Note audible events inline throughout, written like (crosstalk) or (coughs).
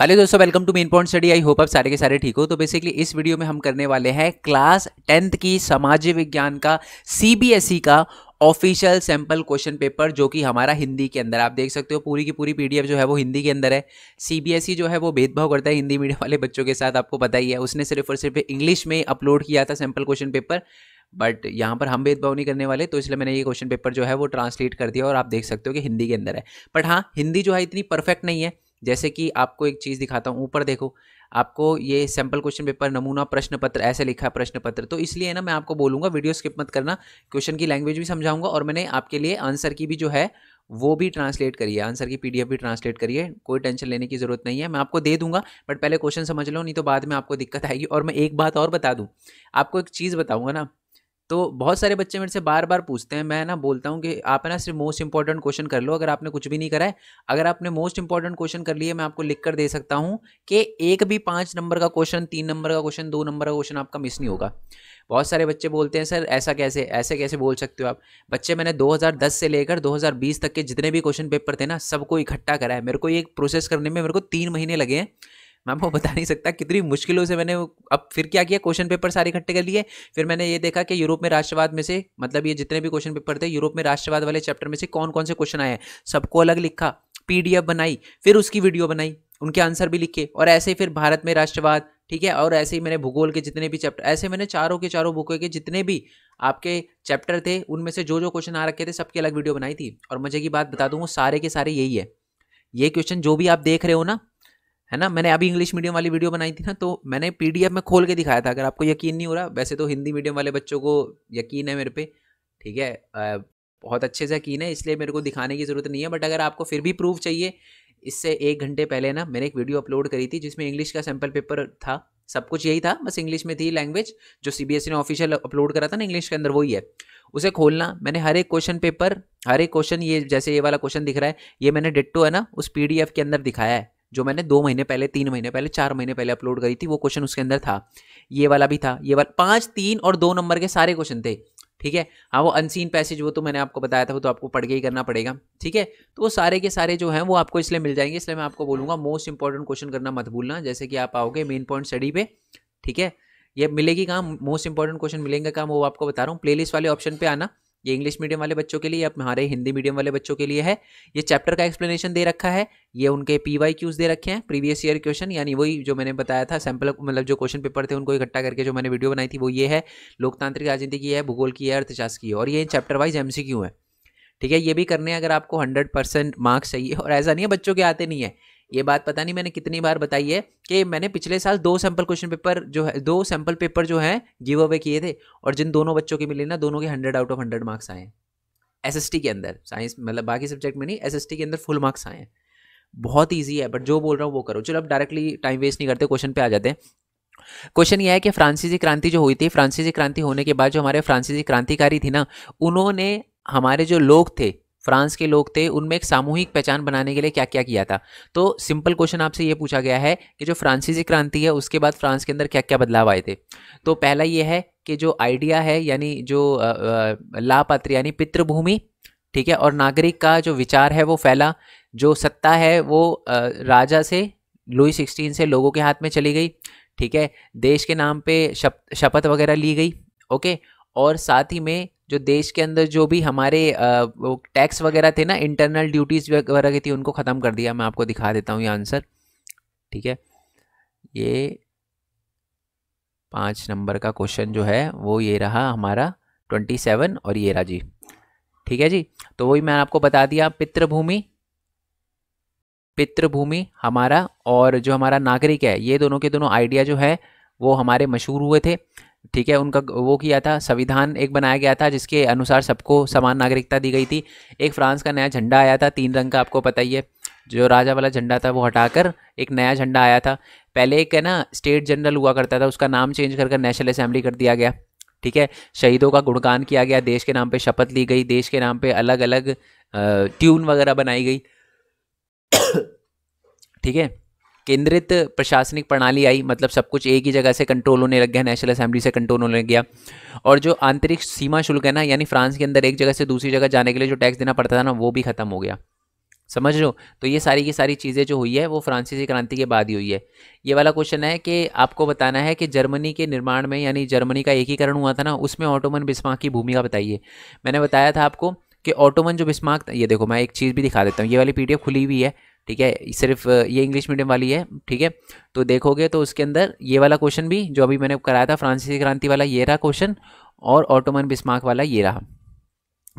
Hello दोस्तों welcome to main point study I hope आप सारे के सारे ठीक हो तो बेसिकली इस वीडियो में हम करने वाले हैं क्लास टेंथ की समाज विज्ञान का सीबीएसई e का ऑफिशियल सैम्पल क्वेश्चन पेपर जो कि हमारा हिंदी के अंदर आप देख सकते हो पूरी की पूरी पीडीएफ जो है वो हिंदी के अंदर है सीबीएसई e जो है वो भेदभाव करता है हिंदी मीडियम वाले बच्चों के साथ आपको पता ही है उसने सिर्फ और सिर्फ इंग्लिश में अपलोड किया था सैम्पल क्वेश्चन पेपर बट यहाँ पर हम भेदभाव नहीं करने वाले तो इसलिए मैंने ये क्वेश्चन पेपर जो है वो ट्रांसलेट कर दिया और आप देख सकते हो कि हिंदी के अंदर है बट हाँ हिंदी जो है इतनी परफेक्ट नहीं है जैसे कि आपको एक चीज़ दिखाता हूँ ऊपर देखो आपको ये सैम्पल क्वेश्चन पेपर नमूना प्रश्न पत्र ऐसे लिखा प्रश्न पत्र तो इसलिए ना मैं आपको बोलूँगा वीडियो स्किप मत करना क्वेश्चन की लैंग्वेज भी समझाऊंगा और मैंने आपके लिए आंसर की भी जो है वो भी ट्रांसलेट करिए आंसर की पीडीएफ भी ट्रांसलेट करिए कोई टेंशन लेने की ज़रूरत नहीं है मैं आपको दे दूंगा बट पहले क्वेश्चन समझ लो नहीं तो बाद में आपको दिक्कत आएगी और मैं एक बात और बता दूँ आपको एक चीज़ बताऊँगा ना तो बहुत सारे बच्चे मेरे से बार बार पूछते हैं मैं ना बोलता हूँ कि आप ना सिर्फ मोस्ट इंपॉर्टेंट क्वेश्चन कर लो अगर आपने कुछ भी नहीं करा है अगर आपने मोस्ट इंपॉर्टेंट क्वेश्चन कर लिए मैं आपको लिख कर दे सकता हूँ कि एक भी पाँच नंबर का क्वेश्चन तीन नंबर का क्वेश्चन दो नंबर का क्वेश्चन आपका मिस नहीं होगा बहुत सारे बच्चे बोलते हैं सर ऐसा कैसे ऐसे कैसे बोल सकते हो आप बच्चे मैंने 2010 से लेकर 2020 तक के जितने भी क्वेश्चन पेपर थे ना सबको इकट्ठा करा है मेरे को ये प्रोसेस करने में मेरे को तीन महीने लगे हैं मैं आपको बता नहीं सकता कितनी मुश्किलों से मैंने अब फिर क्या किया क्वेश्चन पेपर सारे इकट्ठे कर लिए फिर मैंने ये देखा कि यूरोप में राष्ट्रवाद में से मतलब ये जितने भी क्वेश्चन पेपर थे यूरोप में राष्ट्रवाद वाले चैप्टर में से कौन कौन से क्वेश्चन आए हैं सबको अलग लिखा पी बनाई फिर उसकी वीडियो बनाई उनके आंसर भी लिखे और ऐसे ही फिर भारत में राष्ट्रवाद ठीक है और ऐसे ही मैंने भूगोल के जितने भी चैप्टर ऐसे मैंने चारों के चारों बुकों के जितने भी आपके चैप्टर थे उनमें से जो जो क्वेश्चन आ रखे थे सबकी अलग वीडियो बनाई थी और मजे की बात बता दूँ वो सारे के सारे यही है ये क्वेश्चन जो भी आप देख रहे हो ना है ना मैंने अभी इंग्लिश मीडियम वाली वीडियो बनाई थी ना तो मैंने पीडीएफ में खोल के दिखाया था अगर आपको यकीन नहीं हो रहा वैसे तो हिंदी मीडियम वाले बच्चों को यकीन है मेरे पे ठीक है आ, बहुत अच्छे से यकीन है इसलिए मेरे को दिखाने की ज़रूरत नहीं है बट अगर आपको फिर भी प्रूफ चाहिए इससे एक घंटे पहले ना मैंने एक वीडियो अपलोड करी थी जिसमें इंग्लिश का सैम्पल पेपर था सब कुछ यही था बस इंग्लिश में थी लैंग्वेज जो सी e ने ऑफिशियल अपलोड करा था ना इंग्लिश के अंदर वही है उसे खोलना मैंने हर एक क्वेश्चन पेपर हर एक क्वेश्चन ये जैसे ये वाला क्वेश्चन दिख रहा है ये मैंने डिट्टो है ना उस पीडीएफ के अंदर दिखाया है जो मैंने दो महीने पहले तीन महीने पहले चार महीने पहले अपलोड करी थी वो क्वेश्चन उसके अंदर था ये वाला भी था ये वाला पाँच तीन और दो नंबर के सारे क्वेश्चन थे ठीक है हाँ वो अनसीन पैसेज वो तो मैंने आपको बताया था वो तो आपको पढ़ के ही करना पड़ेगा ठीक है तो वो सारे के सारे जो हैं वो आपको इसलिए मिल जाएंगे इसलिए मैं आपको बोलूँगा मोस्ट इंपॉर्टेंट क्वेश्चन करना मत भूलना जैसे कि आप आओगे मेन पॉइंट स्टडी पे ठीक है ये मिलेगी कहाँ मोस्ट इंपॉर्टेंट क्वेश्चन मिलेंगे कहाँ वो आपको बता रहा हूँ प्लेलिस्ट वाले ऑप्शन पे आना ये इंग्लिश मीडियम वाले बच्चों के लिए हमारे हिंदी मीडियम वाले बच्चों के लिए है ये चैप्टर का एक्सप्लेनेशन दे रखा है ये उनके पी वाई क्यूज दे रखे हैं प्रीवियस ईयर क्वेश्चन यानी वही जो मैंने बताया था सैंपल मतलब जो क्वेश्चन पेपर थे उनको इकट्ठा करके जो मैंने वीडियो बनाई थी वो ये है लोकतांत्रिक राजनीति की है भूगोल की है अर्थशास्त्र की है और ये चैप्टर वाइज एम है ठीक है ये भी करने अगर आपको हंड्रेड परसेंट मार्क्स चाहिए और ऐसा नहीं है बच्चों के आते नहीं है ये बात पता नहीं मैंने कितनी बार बताई है कि मैंने पिछले साल दो सैम्पल क्वेश्चन पेपर जो है दो सैंपल पेपर जो है गिव अवे किए थे और जिन दोनों बच्चों के मिले ना दोनों के hundred out of hundred marks आए एस एस टी के अंदर साइंस मतलब बाकी सब्जेक्ट में नहीं एस एस टी के अंदर फुल मार्क्स आए हैं बहुत ईजी है बट जो बोल रहा हूँ वो करो चलो अब डायरेक्टली टाइम वेस्ट नहीं करते क्वेश्चन पे आ जाते हैं क्वेश्चन ये है कि फ्रांसीसी क्रांति e. जो हुई थी फ्रांसीसी क्रांति e. होने के बाद जो हमारे फ्रांसीसी क्रांतिकारी e. थी ना उन्होंने हमारे जो लोग थे फ्रांस के लोग थे उनमें एक सामूहिक पहचान बनाने के लिए क्या क्या किया था तो सिंपल क्वेश्चन आपसे ये पूछा गया है कि जो फ्रांसीसी क्रांति है उसके बाद फ्रांस के अंदर क्या क्या बदलाव आए थे तो पहला ये है कि जो आइडिया है यानी जो लापात्र यानी पितृभूमि ठीक है और नागरिक का जो विचार है वो फैला जो सत्ता है वो राजा से लुई सिक्सटीन से लोगों के हाथ में चली गई ठीक है देश के नाम पे शपथ वगैरह ली गई ओके और साथ ही में जो देश के अंदर जो भी हमारे वो टैक्स वगैरह थे ना इंटरनल ड्यूटीज़ वगैरह की थी उनको ख़त्म कर दिया मैं आपको दिखा देता हूँ ये आंसर ठीक है ये पाँच नंबर का क्वेश्चन जो है वो ये रहा हमारा ट्वेंटी सेवन और ये रहा जी ठीक है जी तो वही मैंने आपको बता दिया पितृभूमि पितृभूमि हमारा और जो हमारा नागरिक है ये दोनों के दोनों आइडिया जो है वो हमारे मशहूर हुए थे ठीक है उनका वो किया था संविधान एक बनाया गया था जिसके अनुसार सबको समान नागरिकता दी गई थी एक फ्रांस का नया झंडा आया था तीन रंग का आपको पता ही है जो राजा वाला झंडा था वो हटाकर एक नया झंडा आया था पहले एक है ना स्टेट जनरल हुआ करता था उसका नाम चेंज कर नेशनल असेंबली कर दिया गया ठीक है शहीदों का गुणगान किया गया देश के नाम पर शपथ ली गई देश के नाम पर अलग अलग ट्यून वगैरह बनाई गई (coughs) ठीक है केंद्रित प्रशासनिक प्रणाली आई मतलब सब कुछ एक ही जगह से कंट्रोल होने लग गया नेशनल असेंबली से कंट्रोल होने लग गया और जो आंतरिक सीमा शुल्क है ना यानी फ्रांस के अंदर एक जगह से दूसरी जगह जाने के लिए जो टैक्स देना पड़ता था ना वो भी खत्म हो गया समझ लो तो ये सारी की सारी चीज़ें जो हुई है वो फ्रांसीसी क्रांति के बाद ही हुई है ये वाला क्वेश्चन है कि आपको बताना है कि जर्मनी के निर्माण में यानी जर्मनी का एकीकरण हुआ था ना उसमें ऑटोमन बिस्मार्क की भूमिका बताइए मैंने बताया था आपको कि ऑटोमन जो बिस्मार्क ये देखो मैं एक चीज़ भी दिखा देता हूँ ये वाली पीडीएफ खुली हुई है ठीक है सिर्फ ये इंग्लिश मीडियम वाली है ठीक है तो देखोगे तो उसके अंदर ये वाला क्वेश्चन भी जो अभी मैंने कराया था फ्रांसीसी क्रांति वाला ये रहा क्वेश्चन और ऑटोमन बिस्मार्क वाला ये रहा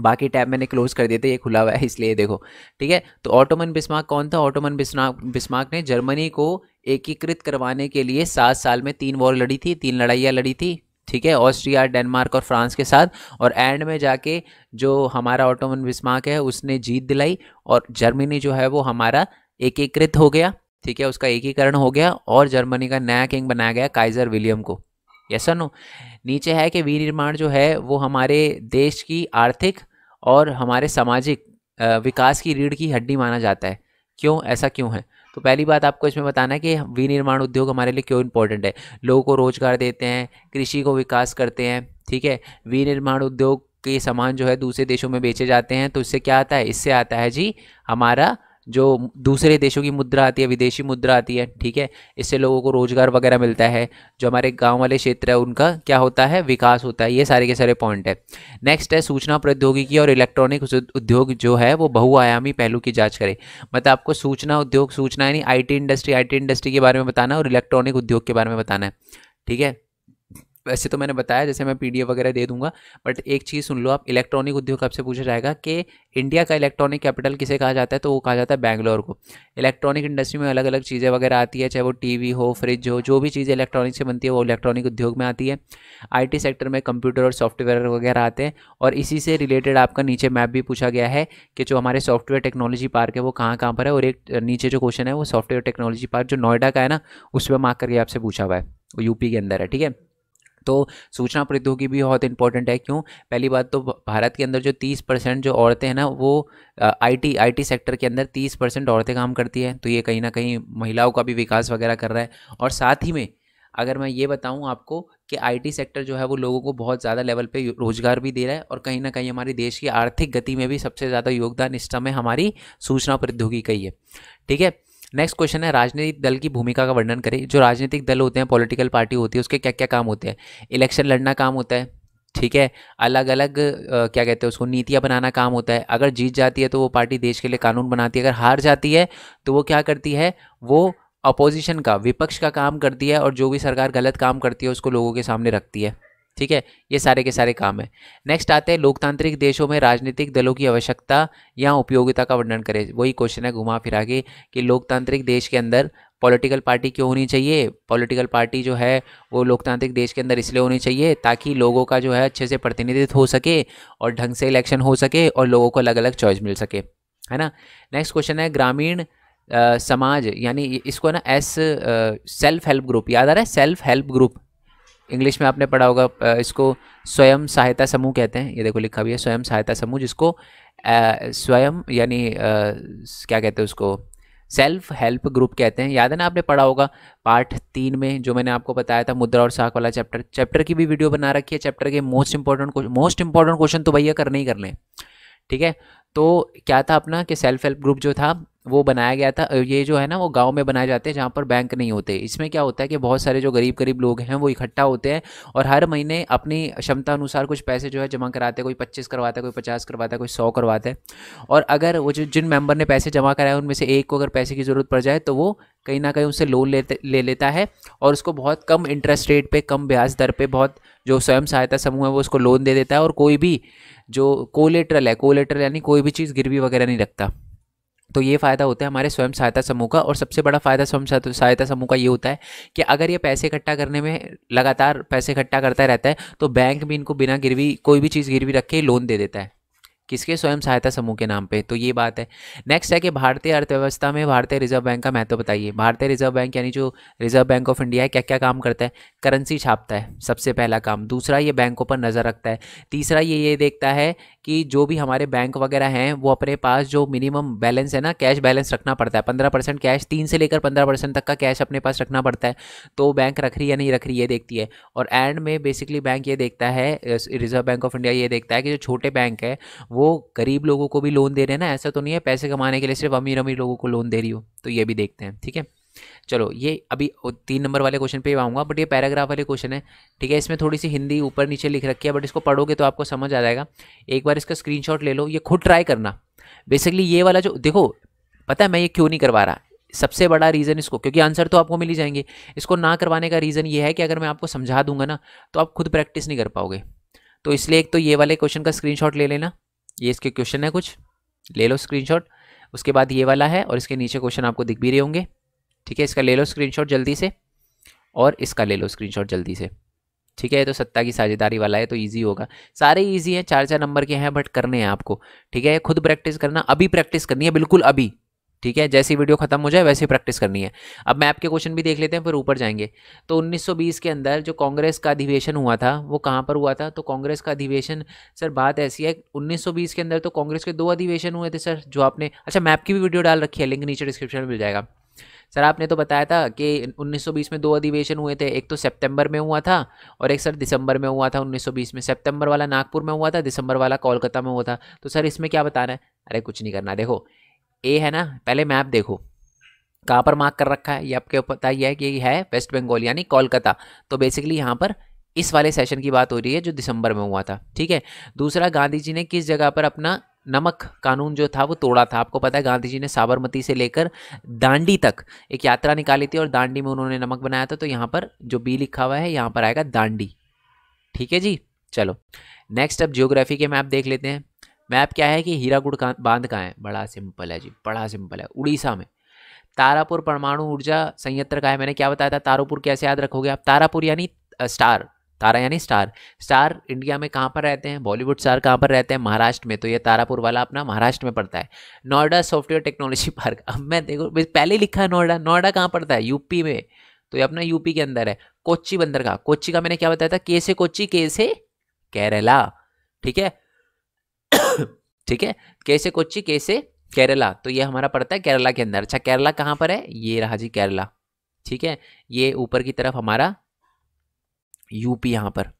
बाकी टैब मैंने क्लोज कर दिए थे ये खुला हुआ है इसलिए देखो ठीक है तो ऑटोमन बिस्मार्क कौन था ऑटोमन बिस्मार्क बिस्मार्क ने जर्मनी को एकीकृत करवाने के लिए सात साल में तीन वॉर लड़ी थी तीन लड़ाइयाँ लड़ी थी ठीक है ऑस्ट्रिया डेनमार्क और फ्रांस के साथ और एंड में जाके जो हमारा ऑटोमन बिस्मार्क है उसने जीत दिलाई और जर्मनी जो है वो हमारा एकीकृत हो गया ठीक है उसका एकीकरण हो गया और जर्मनी का नया किंग बनाया गया काइजर विलियम को यस नो नीचे है कि विनिर्माण जो है वो हमारे देश की आर्थिक और हमारे सामाजिक विकास की रीढ़ की हड्डी माना जाता है क्यों ऐसा क्यों है तो पहली बात आपको इसमें बताना है कि विनिर्माण उद्योग हमारे लिए क्यों इंपॉर्टेंट है लोगों को रोजगार देते हैं कृषि को विकास करते हैं ठीक है विनिर्माण उद्योग के सामान जो है दूसरे देशों में बेचे जाते हैं तो इससे क्या आता है इससे आता है जी हमारा जो दूसरे देशों की मुद्रा आती है विदेशी मुद्रा आती है ठीक है इससे लोगों को रोज़गार वगैरह मिलता है जो हमारे गांव वाले क्षेत्र है उनका क्या होता है विकास होता है ये सारे के सारे पॉइंट है नेक्स्ट है सूचना प्रौद्योगिकी और इलेक्ट्रॉनिक उद्योग जो है वो बहुआयामी पहलू की जाँच करे मतलब आपको सूचना उद्योग सूचना यानी आई इंडस्ट्री आई इंडस्ट्री के बारे में बताना और इलेक्ट्रॉनिक उद्योग के बारे में बताना है ठीक है वैसे तो मैंने बताया जैसे मैं पी वगैरह दे दूंगा बट एक चीज़ सुन लो आप इलेक्ट्रॉनिक उद्योग आपसे पूछा जाएगा कि इंडिया का इलेक्ट्रॉनिक कैपिटल किसे कहा जाता है तो वो कहा जाता है बैंगलोर को इलेक्ट्रॉनिक इंडस्ट्री में अलग अलग चीज़ें वगैरह आती है चाहे वो टीवी हो फ्रिज हो जो भी चीज़ें इलेक्ट्रॉनिक से बनती है वो इलेक्ट्रॉनिक उद्योग में आती है आईटी सेक्टर में कंप्यूटर और सॉफ्टवेयर वगैरह आते हैं और इसी से रिलेटेड आपका नीचे मैप भी पूछा गया है कि जो हमारे सॉफ्टवेयर टेक्नोलॉजी पार्क है वो कहाँ कहाँ पर है और एक नीचे जो क्वेश्चन है वो सॉफ्टवेयर टेक्नोलॉजी पार्क जो नोएडा का है ना उसमें मार्क करके आपसे पूछा हुआ है यूपी के अंदर है ठीक है तो सूचना प्रौद्योगिकी भी बहुत इंपॉर्टेंट है क्यों पहली बात तो भारत के अंदर जो तीस परसेंट जो औरतें हैं ना वो आईटी आईटी सेक्टर के अंदर तीस परसेंट औरतें काम करती हैं तो ये कहीं ना कहीं महिलाओं का भी विकास वगैरह कर रहा है और साथ ही में अगर मैं ये बताऊँ आपको कि आई सेक्टर जो है वो लोगों को बहुत ज़्यादा लेवल पर रोज़गार भी दे रहा है और कहीं ना कहीं हमारी देश की आर्थिक गति में भी सबसे ज़्यादा योगदान इस समय हमारी सूचना प्रौद्योगिकी का ही है ठीक है नेक्स्ट क्वेश्चन है राजनीतिक दल की भूमिका का वर्णन करें जो राजनीतिक दल होते हैं पॉलिटिकल पार्टी होती है उसके क्या क्या काम होते हैं इलेक्शन लड़ना काम होता है ठीक है अलग अलग क्या कहते हैं उसको नीतियाँ बनाना काम होता है अगर जीत जाती है तो वो पार्टी देश के लिए कानून बनाती है अगर हार जाती है तो वो क्या करती है वो अपोजिशन का विपक्ष का काम करती है और जो भी सरकार गलत काम करती है उसको लोगों के सामने रखती है ठीक है ये सारे के सारे काम है नेक्स्ट आते हैं लोकतांत्रिक देशों में राजनीतिक दलों की आवश्यकता या उपयोगिता का वर्णन करें वही क्वेश्चन है घुमा फिरा के कि लोकतांत्रिक देश के अंदर पॉलिटिकल पार्टी क्यों होनी चाहिए पॉलिटिकल पार्टी जो है वो लोकतांत्रिक देश के अंदर इसलिए होनी चाहिए ताकि लोगों का जो है अच्छे से प्रतिनिधित्व हो सके और ढंग से इलेक्शन हो सके और लोगों को अलग अलग चॉइस मिल सके है ना नेक्स्ट क्वेश्चन है ग्रामीण समाज यानी इसको ना एस सेल्फ हेल्प ग्रुप याद आ रहा है सेल्फ हेल्प ग्रुप इंग्लिश में आपने पढ़ा होगा इसको स्वयं सहायता समूह कहते हैं ये देखो लिखा भी है स्वयं सहायता समूह जिसको स्वयं यानी क्या कहते हैं उसको सेल्फ हेल्प ग्रुप कहते हैं याद है ना आपने पढ़ा होगा पार्ट तीन में जो मैंने आपको बताया था मुद्रा और साख वाला चैप्टर चैप्टर की भी वीडियो बना रखी है चैप्टर के most important most important question तो भैया करने ही करने ठीक है तो क्या था अपना कि सेल्फ हेल्प ग्रुप जो था वो बनाया गया था ये जो है ना वो गांव में बनाए जाते हैं जहाँ पर बैंक नहीं होते इसमें क्या होता है कि बहुत सारे जो गरीब गरीब लोग हैं वो इकट्ठा होते हैं और हर महीने अपनी क्षमता अनुसार कुछ पैसे जो है जमा कराते हैं कोई पच्चीस करवाता है कोई पचास करवाता है कोई सौ करवाता है और अगर वो जो जिन मेम्बर ने पैसे जमा कराए उनमें से एक को अगर पैसे की ज़रूरत पड़ जाए तो वो कहीं ना कहीं उससे लोन लेते ले लेता है और उसको बहुत कम इंटरेस्ट रेट पर कम ब्याज दर पर बहुत जो स्वयं सहायता समूह है वो उसको लोन दे देता है और कोई भी जो कोलेटरल है कोलेटरल यानी कोई भी चीज़ गिरवी वगैरह नहीं रखता तो ये फ़ायदा होता है हमारे स्वयं सहायता समूह का और सबसे बड़ा फ़ायदा स्वयं सहायता समूह का ये होता है कि अगर ये पैसे इकट्ठा करने में लगातार पैसे इकट्ठा करता रहता है तो बैंक भी इनको बिना गिरवी कोई भी चीज़ गिरवी रख के लोन दे देता है किसके स्वयं सहायता समूह के नाम पे तो ये बात है नेक्स्ट है कि भारतीय अर्थव्यवस्था में भारतीय रिजर्व बैंक का महत्व बताइए भारतीय रिजर्व बैंक यानी जो रिजर्व बैंक ऑफ इंडिया है क्या क्या काम करता है करेंसी छापता है सबसे पहला काम दूसरा ये बैंकों पर नज़र रखता है तीसरा ये ये देखता है कि जो भी हमारे बैंक वगैरह हैं वो अपने पास जो मिनिमम बैलेंस है ना कैश बैलेंस रखना पड़ता है पंद्रह परसेंट कैश तीन से लेकर पंद्रह परसेंट तक का कैश अपने पास रखना पड़ता है तो बैंक रख रही या नहीं रख रही ये देखती है और एंड में बेसिकली बैंक ये देखता है रिजर्व बैंक ऑफ इंडिया ये देखता है कि जो छोटे बैंक है वो गरीब लोगों को भी लोन दे रहे हैं ना ऐसा तो नहीं है पैसे कमाने के लिए सिर्फ अमीर अमीर लोगों को लोन दे रही हो तो ये भी देखते हैं ठीक है चलो ये अभी तीन नंबर वाले क्वेश्चन पे आऊँगा बट ये पैराग्राफ वाले क्वेश्चन है ठीक है इसमें थोड़ी सी हिंदी ऊपर नीचे लिख रखी है बट इसको पढ़ोगे तो आपको समझ आ जाएगा एक बार इसका स्क्रीनशॉट ले लो ये खुद ट्राई करना बेसिकली ये वाला जो देखो पता है मैं ये क्यों नहीं करवा रहा सबसे बड़ा रीज़न इसको क्योंकि आंसर तो आपको मिल ही जाएंगे इसको ना करवाने का रीज़न ये है कि अगर मैं आपको समझा दूंगा ना तो आप खुद प्रैक्टिस नहीं कर पाओगे तो इसलिए एक तो ये वाले क्वेश्चन का स्क्रीनशॉट ले लेना ये इसके क्वेश्चन है कुछ ले लो स्क्रीनशॉट उसके बाद ये वाला है और इसके नीचे क्वेश्चन आपको दिख भी रहे होंगे ठीक है इसका ले लो स्क्रीनशॉट जल्दी से और इसका ले लो स्क्रीनशॉट जल्दी से ठीक है तो सत्ता की साझेदारी वाला है तो ईजी होगा सारे ईजी हैं चार चार नंबर के हैं बट करने हैं आपको ठीक है खुद प्रैक्टिस करना अभी प्रैक्टिस करनी है बिल्कुल अभी ठीक है जैसी वीडियो खत्म हो जाए वैसे प्रैक्टिस करनी है अब मैप के क्वेश्चन भी देख लेते हैं फिर ऊपर जाएंगे तो 1920 के अंदर जो कांग्रेस का अधिवेशन हुआ था वो कहाँ पर हुआ था तो कांग्रेस का अधिवेशन सर बात ऐसी है 1920 के अंदर तो कांग्रेस के दो अधिवेशन हुए थे सर जो आपने अच्छा मैप की भी वीडियो डाल रखी है लिंक नीचे डिस्क्रिप्शन में मिल जाएगा सर आपने तो बताया था कि 1920 में दो अधिवेशन हुए थे एक तो सितंबर में हुआ था और एक सर दिसंबर में हुआ था 1920 में सितंबर वाला नागपुर में हुआ था दिसंबर वाला कोलकाता में हुआ था तो सर इसमें क्या बताना है अरे कुछ नहीं करना देखो ए है ना पहले मैप देखो कहाँ पर मार्क कर रखा है ये आपके पता ही है कि है वेस्ट बंगाल यानी कोलकाता तो बेसिकली यहाँ पर इस वाले सेशन की बात हो रही है जो दिसंबर में हुआ था ठीक है दूसरा गांधी जी ने किस जगह पर अपना नमक कानून जो था वो तोड़ा था आपको पता है गांधी जी ने साबरमती से लेकर दांडी तक एक यात्रा निकाली थी और दांडी में उन्होंने नमक बनाया था तो यहाँ पर जो बी लिखा हुआ है यहाँ पर आएगा दांडी ठीक है जी चलो नेक्स्ट अब जियोग्राफी के मैप देख लेते हैं मैप क्या है कि हीरागुड़ बांध कहाँ है बड़ा सिंपल है जी बड़ा सिंपल है उड़ीसा में तारापुर परमाणु ऊर्जा संयंत्र का है मैंने क्या बताया था तारापुर कैसे याद रखोगे आप तारापुर यानी स्टार तारा यानी स्टार स्टार इंडिया में कहाँ पर रहते हैं बॉलीवुड स्टार कहाँ पर रहते हैं महाराष्ट्र में तो ये तारापुर वाला अपना महाराष्ट्र में पड़ता है नोएडा सॉफ्टवेयर टेक्नोलॉजी पार्क अब मैं देखो पहले लिखा है नोएडा नोएडा कहाँ पड़ता है यूपी में तो ये अपना यूपी के अंदर है बंदर बंदरगाह कोच्ची का मैंने क्या बताया था के से कोच्चि के से केरला ठीक है ठीक है कैसे कोच्चि कैसे केरला तो ये हमारा पड़ता है केरला के अंदर अच्छा केरला कहाँ पर है ये रहा जी केरला ठीक है ये ऊपर की तरफ हमारा यूपी यहाँ पर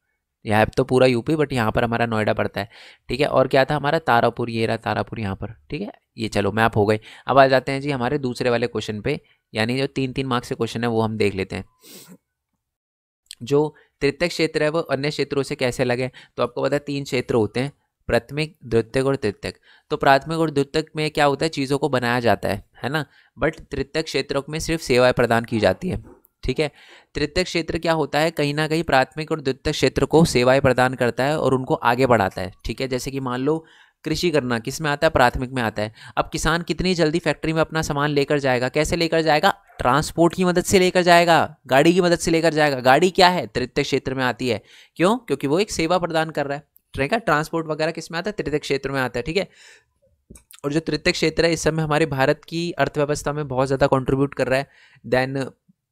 यह तो पूरा यूपी बट यहाँ पर हमारा नोएडा पड़ता है ठीक है और क्या था हमारा तारापुर ये रहा तारापुर यहाँ पर ठीक है ये चलो मैप हो गई अब आ जाते हैं जी हमारे दूसरे वाले क्वेश्चन पे यानी जो तीन तीन मार्क्स के क्वेश्चन है वो हम देख लेते हैं जो तृतीय क्षेत्र है वो अन्य क्षेत्रों से कैसे लगे तो आपको पता है तीन क्षेत्र होते हैं प्राथमिक द्वितीयक और तृतीयक तो प्राथमिक और द्वितीयक में क्या होता है चीज़ों को बनाया जाता है है ना बट तृतीयक क्षेत्रों में सिर्फ सेवाएं प्रदान की जाती है ठीक है तृतीय क्षेत्र क्या होता है कहीं ना कहीं प्राथमिक और द्वितीय क्षेत्र को सेवाएं प्रदान करता है और उनको आगे बढ़ाता है ठीक है जैसे कि मान लो कृषि करना किस में आता है प्राथमिक में आता है अब किसान कितनी जल्दी फैक्ट्री में अपना सामान लेकर जाएगा कैसे लेकर जाएगा ट्रांसपोर्ट की मदद से लेकर जाएगा गाड़ी की मदद से लेकर जाएगा गाड़ी क्या है तृतीय क्षेत्र में आती है क्यों क्योंकि वो एक सेवा प्रदान कर रहा है ट्रेन का ट्रांसपोर्ट वगैरह किस में आता है तृतीय क्षेत्र में आता है ठीक है और जो तृतीय क्षेत्र है इस समय हमारे भारत की अर्थव्यवस्था में बहुत ज़्यादा कंट्रीब्यूट कर रहा है देन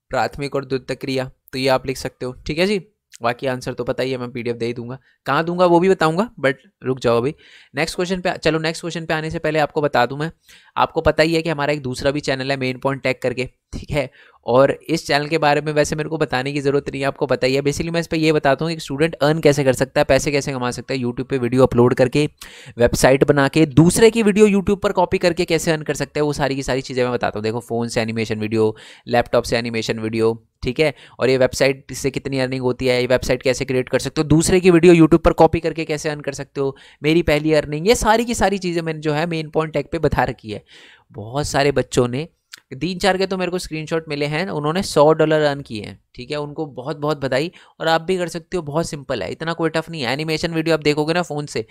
प्राथमिक और द्वितीय क्रिया तो ये आप लिख सकते हो ठीक है जी बाकी आंसर तो पता ही है मैं पीडीएफ दे ही दूंगा कहाँ दूंगा वो भी बताऊंगा बट रुक जाओ अभी नेक्स्ट क्वेश्चन पे चलो नेक्स्ट क्वेश्चन पे आने से पहले आपको बता दूं मैं आपको पता ही है कि हमारा एक दूसरा भी चैनल है मेन पॉइंट टैग करके ठीक है और इस चैनल के बारे में वैसे मेरे को बताने की ज़रूरत नहीं है आपको पता ही है बेसिकली मैं इस पर यह बताता हूँ कि स्टूडेंट अर्न कैसे कर सकता है पैसे कैसे कमा सकता है यूट्यूब पे वीडियो अपलोड करके वेबसाइट बना के दूसरे की वीडियो यूट्यूब पर कॉपी करके कैसे अर्न कर सकते हैं वो सारी की सारी चीज़ें मैं बताता हूँ देखो फ़ोन से एनिमेशन वीडियो लैपटॉप से एनिमेशन वीडियो ठीक है और ये वेबसाइट से कितनी अर्निंग होती है ये वेबसाइट कैसे क्रिएट कर सकते हो दूसरे की वीडियो यूट्यूब पर कॉपी करके कैसे अर्न कर सकते हो मेरी पहली अर्निंग ये सारी की सारी चीज़ें मैंने जो है मेन पॉइंट टैग पर बता रखी है बहुत सारे बच्चों ने तीन चार के तो मेरे को स्क्रीनशॉट मिले हैं उन्होंने सौ डॉलर अर्न किए हैं ठीक है उनको बहुत बहुत बधाई और आप भी कर सकते हो बहुत सिंपल है इतना कोई टफ नहीं है एनिमेशन वीडियो आप देखोगे ना फ़ोन से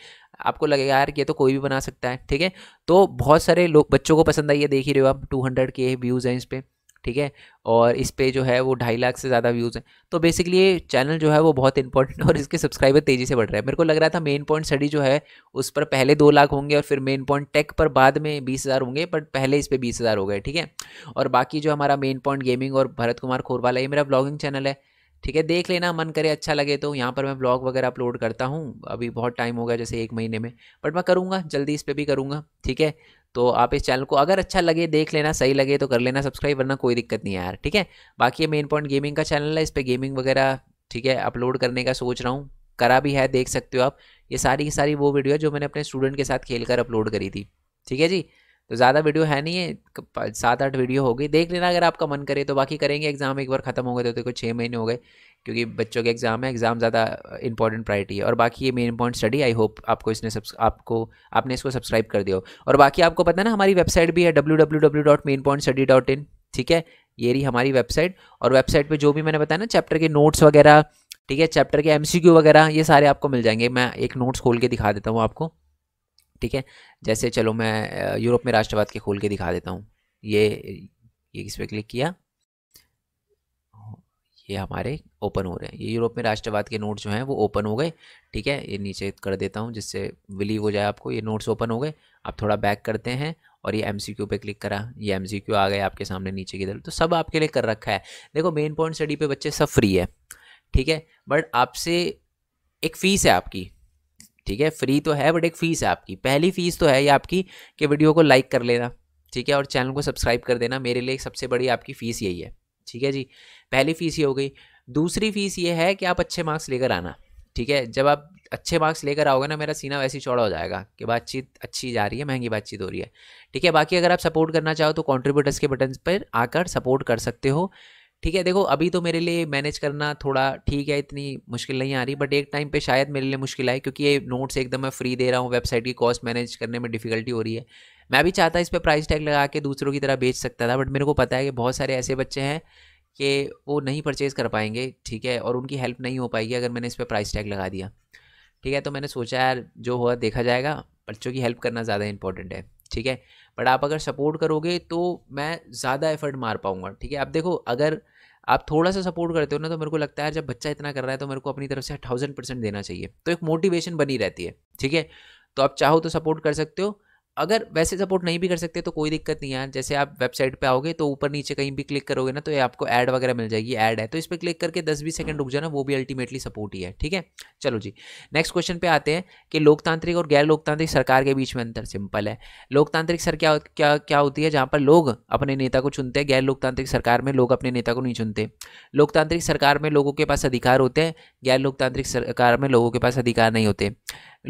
आपको लगेगा यार ये तो कोई भी बना सकता है ठीक है तो बहुत सारे लोग बच्चों को पसंद आई है देख ही रहे हो आप टू हंड्रेड के व्यूज़ हैं इस पर ठीक है और इस पर जो है वो ढाई लाख से ज़्यादा व्यूज़ हैं तो बेसिकली ये चैनल जो है वो बहुत इंपॉर्टेंट (laughs) और इसके सब्सक्राइबर तेज़ी से बढ़ रहा है मेरे को लग रहा था मेन पॉइंट स्टडी जो है उस पर पहले दो लाख होंगे और फिर मेन पॉइंट टेक पर बाद में बीस हज़ार होंगे बट पहले इस पर बीस हज़ार हो गए ठीक है और बाकी जो हमारा मेन पॉइंट गेमिंग और भरत कुमार खोरवाला ये मेरा ब्लॉगिंग चैनल है ठीक है देख लेना मन करे अच्छा लगे तो यहाँ पर मैं ब्लॉग वगैरह अपलोड करता हूँ अभी बहुत टाइम होगा जैसे एक महीने में बट मैं करूँगा जल्दी इस पर भी करूँगा ठीक है तो आप इस चैनल को अगर अच्छा लगे देख लेना सही लगे तो कर लेना सब्सक्राइब वरना कोई दिक्कत नहीं है यार ठीक है बाकी ये मेन पॉइंट गेमिंग का चैनल है इस पर गेमिंग वगैरह ठीक है अपलोड करने का सोच रहा हूँ करा भी है देख सकते हो आप ये सारी की सारी वो वीडियो है जो मैंने अपने स्टूडेंट के साथ खेल कर अपलोड करी थी ठीक है जी तो ज़्यादा वीडियो है नहीं है सात आठ वीडियो हो गई देख लेना अगर आपका मन करे तो बाकी करेंगे एग्जाम एक बार खत्म हो गए तो देखो छः महीने हो गए क्योंकि बच्चों के एग्ज़ाम है एग्ज़ाम ज़्यादा इंपॉर्टेंट प्रायरिटी है और बाकी ये main point study I hope आपको इसने आपको आपने इसको सब्सक्राइब कर दिया और बाकी आपको पता है ना हमारी वेबसाइट भी है W W W dot main point study dot in ठीक है ये रही हमारी वेबसाइट और वेबसाइट पे जो भी मैंने बताया ना चैप्टर के नोट्स वगैरह ठीक है चैप्टर के एमसीक्यू वगैरह ये सारे आपको मिल जाएंगे मैं एक नोट्स खोल के दिखा देता हूँ आपको ठीक है जैसे चलो मैं यूरोप में राष्ट्रवाद के खोल के दिखा देता हूँ ये ये इस पर क्लिक किया ये हमारे ओपन हो रहे हैं ये यूरोप में राष्ट्रवाद के नोट्स जो हैं वो ओपन हो गए ठीक है ये नीचे कर देता हूँ जिससे बिलीव हो जाए आपको ये नोट्स ओपन हो गए आप थोड़ा बैक करते हैं और ये एम सी क्यू पर क्लिक करा ये एम सी क्यू आ गए आपके सामने नीचे की तरफ तो सब आपके लिए कर रखा है देखो मेन पॉइंट स्टडी पे बच्चे सब फ्री है ठीक है बट आपसे एक फ़ीस है आपकी ठीक है फ्री तो है बट एक फ़ीस है आपकी पहली फ़ीस तो है ये आपकी कि वीडियो को लाइक कर लेना ठीक है और चैनल को सब्सक्राइब कर देना मेरे लिए सबसे बड़ी आपकी फ़ीस यही है ठीक है जी पहली फ़ीस ये हो गई दूसरी फ़ीस ये है कि आप अच्छे मार्क्स लेकर आना ठीक है जब आप अच्छे मार्क्स लेकर आओगे ना मेरा सीना वैसे ही चौड़ा हो जाएगा कि बातचीत अच्छी जा रही है महंगी बातचीत हो रही है ठीक है बाकी अगर आप सपोर्ट करना चाहो तो कॉन्ट्रीब्यूटर्स के बटन पर आकर सपोर्ट कर सकते हो ठीक है देखो अभी तो मेरे लिए मैनेज करना थोड़ा ठीक है इतनी मुश्किल नहीं आ रही बट एक टाइम पे शायद मेरे लिए मुश्किल आए क्योंकि ये नोट्स एकदम मैं फ्री दे रहा हूँ वेबसाइट की कॉस्ट मैनेज करने में डिफिकल्टी हो रही है मैं भी चाहता इस पर प्राइस टैग लगा के दूसरों की तरह बेच सकता था बट मेरे को पता है कि बहुत सारे ऐसे बच्चे हैं कि वो नहीं परचेज़ कर पाएंगे ठीक है और उनकी हेल्प नहीं हो पाएगी अगर मैंने इस पर प्राइस टैग लगा दिया ठीक है तो मैंने सोचा यार जो हुआ देखा जाएगा बच्चों की हेल्प करना ज़्यादा इंपॉर्टेंट है ठीक है बट आप अगर सपोर्ट करोगे तो मैं ज़्यादा एफर्ट मार पाऊँगा ठीक है आप देखो अगर आप थोड़ा सा सपोर्ट करते हो ना तो मेरे को लगता है जब बच्चा इतना कर रहा है तो मेरे को अपनी तरफ से थाउजेंड परसेंट देना चाहिए तो एक मोटिवेशन बनी रहती है ठीक है तो आप चाहो तो सपोर्ट कर सकते हो अगर वैसे सपोर्ट नहीं भी कर सकते तो कोई दिक्कत नहीं है जैसे आप वेबसाइट पे आओगे तो ऊपर नीचे कहीं भी क्लिक करोगे ना तो ये आपको ऐड वगैरह मिल जाएगी ऐड है तो इस पर क्लिक करके दस बीस सेकंड रुक जाना वो भी अल्टीमेटली सपोर्ट ही है ठीक है चलो जी नेक्स्ट क्वेश्चन पे आते हैं कि लोकतांत्रिक और गैर लोकतांत्रिक सरकार के बीच में अंतर सिंपल है लोकतांत्रिक सर क्या क्या क्या होती है जहाँ पर लोग अपने नेता को चुनते हैं गैर लोकतांत्रिक सरकार में लोग अपने नेता को नहीं चुनते लोकतांत्रिक सरकार में लोगों के पास अधिकार होते हैं गैर लोकतांत्रिक सरकार में लोगों के पास अधिकार नहीं होते